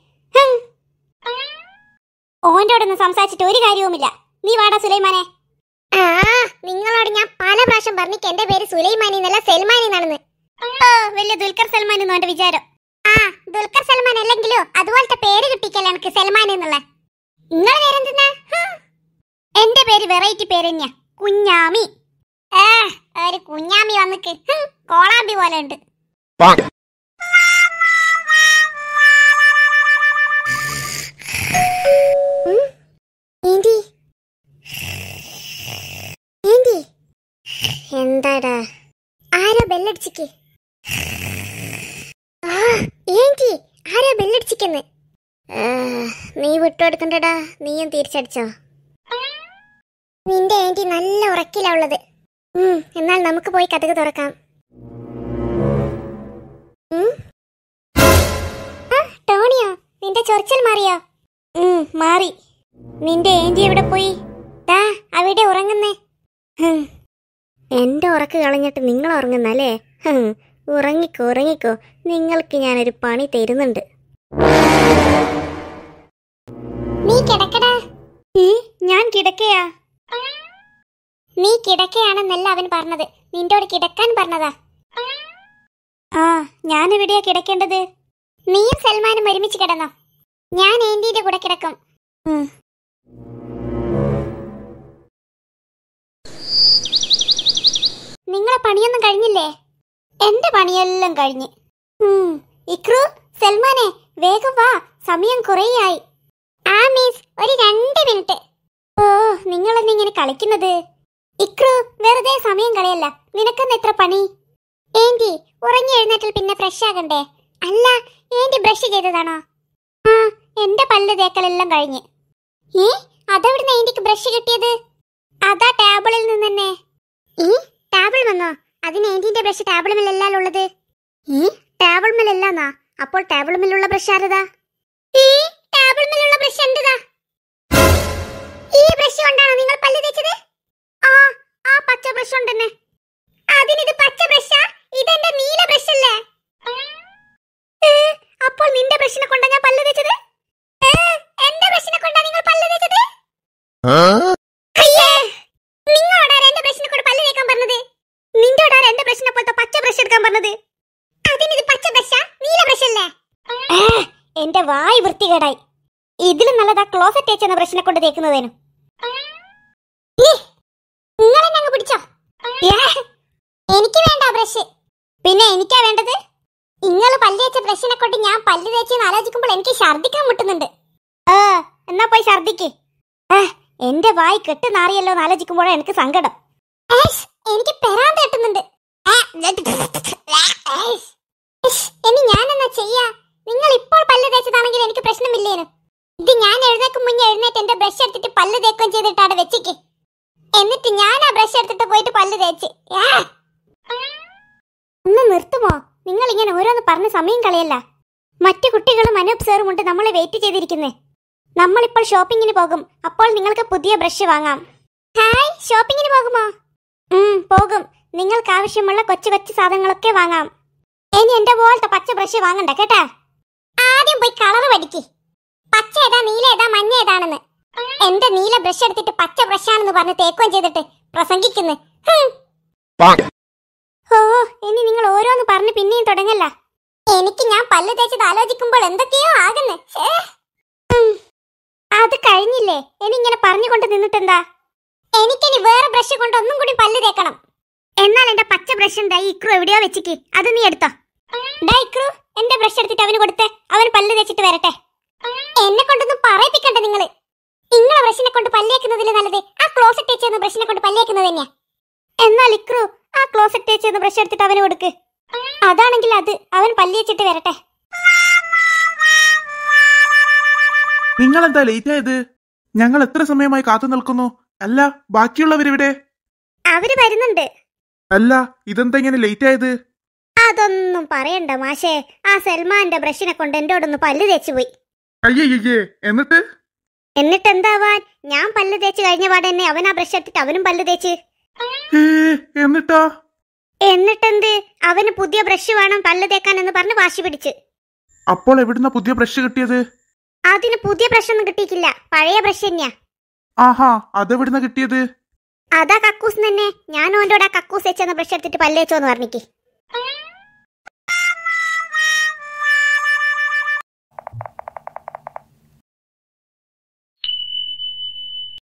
ഓൻ്റോടൊന്നും സംസാരിച്ചിട്ട് ഒരു കാര്യവുമില്ല നീ വാടാ സുലൈമാനെ ആ നിങ്ങളോട് ഞാൻ പല പ്രാവശ്യം പറഞ്ഞിക്ക് എന്റെ പേര് സുലൈമാനി എന്നല്ല സൽമാനി എന്നാണെന്ന് വലിയ ദുൽഖർ സൽമാൻ എന്നോ എന്റെ വിചാരം ആ ദുൽഖർ സൽമാൻ അല്ലെങ്കിലോ അതുപോലത്തെ പേര് കിട്ടിക്കല്ലേ എനിക്ക് സൽമാൻ എന്നുള്ള നിങ്ങളെ പേരെന്തെന്നാ എന്റെ പേര് വെറൈറ്റി പേര് കുഞ്ഞാമി ഏ ഒരു കുഞ്ഞാമി വന്നിക്ക് കോളാമ്പി പോലെ ഉണ്ട് ബെല്ലടിച്ചിക്ക് ആരാ ബെല്ലടിച്ചിക്കെന്ന് നീ വിട്ടുകൊടുക്കണ്ടടാ നീയും തിരിച്ചടിച്ചോ നിന്റെ ഏന്റി നല്ല ഉറക്കിലാ ഉള്ളത് എന്നാൽ നമുക്ക് പോയി കഥക് തുറക്കാം ടോണിയോ നിന്റെ ചൊറിച്ചൽ മാറിയോ മാറി നിന്റെ ഏന്റി എവിടെ പോയി അവിടെ ഉറങ്ങുന്നേ എൻ്റെ ഉറക്ക് കളഞ്ഞിട്ട് നിങ്ങൾ ഉറങ്ങുന്നല്ലേ ഉറങ്ങിക്കോ ഉറങ്ങിക്കോ നിങ്ങൾക്ക് ഞാനൊരു പണി തരുന്നുണ്ട് നീ കിടക്കടാ ഞാൻ കിടക്കയാ നീ കിടക്കയാണെന്നല്ല അവൻ പറഞ്ഞത് നിന്നോട് കിടക്കാൻ പറഞ്ഞതാ ആ ഞാൻ എവിടെയാ കിടക്കേണ്ടത് നീയും സൽമാനും ഒരുമിച്ച് കിടന്നോ ഞാൻ ഏന്റിയുടെ കൂടെ കിടക്കും നിങ്ങളെ പണിയൊന്നും കഴിഞ്ഞില്ലേ എന്റെ പണിയെല്ലാം കഴിഞ്ഞ് ഇക്രു സൽമാനെ വേഗം വാ സമയം കുറേയായി ആ മിസ് ഒരു രണ്ട് മിനിറ്റ് ഓ നിങ്ങളെന്നെ ഇങ്ങനെ കളിക്കുന്നത് ഇക്രു വെറുതെ സമയം കളയല്ല നിനക്കെന്ന് എത്ര പണി ഏന്റി ഉറങ്ങി എഴുന്നേറ്റിൽ പിന്നെ ഫ്രഷ് ആകണ്ടേ അല്ല ഏന്റി ബ്രഷ് ചെയ്തതാണോ ആ എന്റെ പല്ല് തേക്കലെല്ലാം കഴിഞ്ഞ് ഏ അതെവിടുന്ന ഏന്റിക്ക് ബ്രഷ് കിട്ടിയത് അതാ ടേബിളിൽ നിന്ന് തന്നെ ഏ ടാബിൾ വന്നോ അതിന് ഏന്റിന്റെ ബ്രഷ് ടാബിൾ മേലല്ലല്ലോ ഉള്ളത് ഈ ടാബിൾ മില്ലല്ലാന്നാ അപ്പോൾ ടാബിൾ മില്ലുള്ള ബ്രഷ് ആരതാ ഈ ടാബിൾ മില്ലുള്ള ബ്രഷ് എന്റേതാ ഈ ബ്രഷ് കൊണ്ടാണോ നിങ്ങൾ പല്ല് തേച്ചത് ആ ആ പച്ച ബ്രഷ് ഉണ്ടെന്നെ അതിനിത് പച്ച ബ്രഷാ ഇതെന്റെ നീല ബ്രഷ് അല്ലേ അപ്പോൾ നിന്റെ ബ്രഷിനെ കൊണ്ടാ ഞാൻ പല്ല് തേച്ചത് എന്റെ ബ്രഷിനെ കൊണ്ടാ നിങ്ങൾ പല്ല് തേച്ചത് ബ്രഷിനെ പോലത്തെ പച്ച ബ്രഷ് എടുക്കാൻ പറഞ്ഞത് അതിനിത് പച്ച ബ്രഷാ നീല ബ്രഷ് അല്ലേ എന്റെ വായി വൃത്തികേടായി ഇതിലും നല്ലതാ ക്ലോസറ്റ് തേച്ചെന്ന ബ്രഷിനെ കൊണ്ട് തേക്കുന്നതേനു നിങ്ങൾ എന്നെ അങ്ങ് പിടിച്ചോ എനിക്ക് വേണ്ട ബ്രഷ് പിന്നെ എനിക്കാ വേണ്ടത് നിങ്ങൾ പല്ല് തേച്ച ബ്രഷിനെ കൊണ്ട് ഞാൻ പല്ല് തേച്ചെന്ന് ആലോചിക്കുമ്പോൾ എനിക്ക് ഛർദിക്കാൻ മുട്ടുന്നുണ്ട് ഏ എന്നാ പോയി ഛർദിക്ക് എന്റെ വായി കെട്ടുനാറിയല്ലോ എന്ന് ആലോചിക്കുമ്പോഴാണ് എനിക്ക് സങ്കടം എനിക്ക് പെരാൻ തേട്ടുന്നുണ്ട് ഇനി ഞാനെന്നാ ചെയ്യാ നിങ്ങൾ ഇപ്പോൾ പല്ല് തേച്ചതാണെങ്കിൽ എനിക്ക് പ്രശ്നമില്ലേനു ഇത് ഞാൻ എഴുന്നേക്കും മുന്നേ എഴുന്നേറ്റ് എന്റെ ബ്രഷ് എടുത്തിട്ട് പല്ല് തേക്കുകയും ചെയ്തിട്ടാണ് വെച്ചിക്ക് എന്നിട്ട് ഞാൻ ആ ബ്രഷ് എടുത്തിട്ട് പോയിട്ട് പല്ല് തേച്ച് ഒന്ന് നിർത്തുമോ നിങ്ങൾ ഇങ്ങനെ ഓരോന്ന് പറഞ്ഞ് സമയം കളയല്ല മറ്റു കുട്ടികളും അനൂപ് സാറും ഉണ്ട് നമ്മളെ വെയിറ്റ് ചെയ്തിരിക്കുന്നേ നമ്മളിപ്പോൾ ഷോപ്പിങ്ങിന് പോകും അപ്പോൾ നിങ്ങൾക്ക് പുതിയ ബ്രഷ് വാങ്ങാം ഹായ് ഷോപ്പിങ്ങിന് പോകുമോ പോകും നിങ്ങൾക്ക് ആവശ്യമുള്ള കൊച്ചു കൊച്ചു സാധനങ്ങളൊക്കെ വാങ്ങാം ഇനി എന്റെ പോലത്തെ പച്ച ബ്രഷ് വാങ്ങണ്ട കേട്ടാ ആദ്യം പോയി കളർ പഠിക്ക് പച്ച ഏതാ നീല ഏതാ മഞ്ഞ ഏതാണെന്ന് എന്റെ നീല ബ്രഷ് എടുത്തിട്ട് പച്ച ബ്രഷ് ആണെന്ന് പറഞ്ഞ് തേക്കുകയും ചെയ്തിട്ട് പ്രസംഗിക്കുന്നു ഓ ഇനി നിങ്ങൾ ഓരോന്ന് പറഞ്ഞ് പിന്നെയും തുടങ്ങല്ല എനിക്ക് ഞാൻ പല്ല് തേച്ചത് ആലോചിക്കുമ്പോൾ എന്തൊക്കെയോ ആകുന്നു അത് കഴിഞ്ഞില്ലേ ഇനി ഇങ്ങനെ പറഞ്ഞുകൊണ്ട് നിന്നിട്ടെന്താ എനിക്കിനി വേറെ ബ്രഷ് കൊണ്ട് ഒന്നും കൂടി പല്ല് തേക്കണം എന്നാൽ എന്റെ പച്ച ബ്രഷ് ഉണ്ടായി ഇക്രു എവിടെയോ വെച്ചിക്ക് അത് നീ എടുത്തോ ഡൈക്രു എന്റെ ബ്രഷ് എടുത്തിട്ട് അവന് കൊടുത്തേ അവൻ പല്ല് തേച്ചിട്ട് വരട്ടെ എന്നെ കൊണ്ടൊന്നും പറയിപ്പിക്കണ്ട നിങ്ങൾ നിങ്ങളെ ബ്രഷിനെ കൊണ്ട് പല്ലേക്കുന്നതിൽ നല്ലത് ആ ക്ലോസറ്റ് വെച്ചെന്ന് ബ്രഷിനെ കൊണ്ട് പല്ലേക്കുന്നത് തന്നെയാ എന്നാൽ ഇക്രു ആ ക്ലോസറ്റ് വെച്ചെന്ന് ബ്രഷ് എടുത്തിട്ട് അവന് കൊടുക്ക് അതാണെങ്കിൽ അത് അവൻ പല്ലിയച്ചിട്ട് വരട്ടെ നിങ്ങൾ എന്താ ലേറ്റ് ആയത് ഞങ്ങൾ എത്ര സമയമായി കാത്തു നിൽക്കുന്നു അല്ല ബാക്കിയുള്ളവരിവിടെ അവര് വരുന്നുണ്ട് അല്ല ഇതെന്താ ഇങ്ങനെ ലേറ്റ് ആയത് അതൊന്നും പറയണ്ട മാഷേ ആ സൽമാന്റെ ബ്രഷിനെ കൊണ്ട് എന്റോടൊന്ന് പല്ല് തേച്ചു പോയി അയ്യയ്യേ എന്നിട്ട് എന്നിട്ട് എന്താവാൻ ഞാൻ പല്ല് തേച്ച് കഴിഞ്ഞ പാടെ തന്നെ അവൻ ആ ബ്രഷ് എടുത്തിട്ട് അവനും പല്ല് തേച്ച് എന്നിട്ടോ എന്നിട്ടെന്ത് അവന് പുതിയ ബ്രഷ് വേണം പല്ല് തേക്കാൻ എന്ന് പറഞ്ഞ് വാശി പിടിച്ച് അപ്പോൾ എവിടുന്ന പുതിയ ബ്രഷ് കിട്ടിയത് അതിന് പുതിയ ബ്രഷ് ഒന്നും കിട്ടിയിട്ടില്ല പഴയ ബ്രഷ് തന്നെയാ ആഹാ അതെവിടുന്ന കിട്ടിയത് അതാ കക്കൂസ് തന്നെ ഞാൻ ഓൻ്റെ കൂടെ ആ കക്കൂസ് വെച്ചെന്ന് ബ്രഷ് എടുത്തിട്ട് പല്ലേച്ചോന്ന് പറഞ്ഞിക്ക്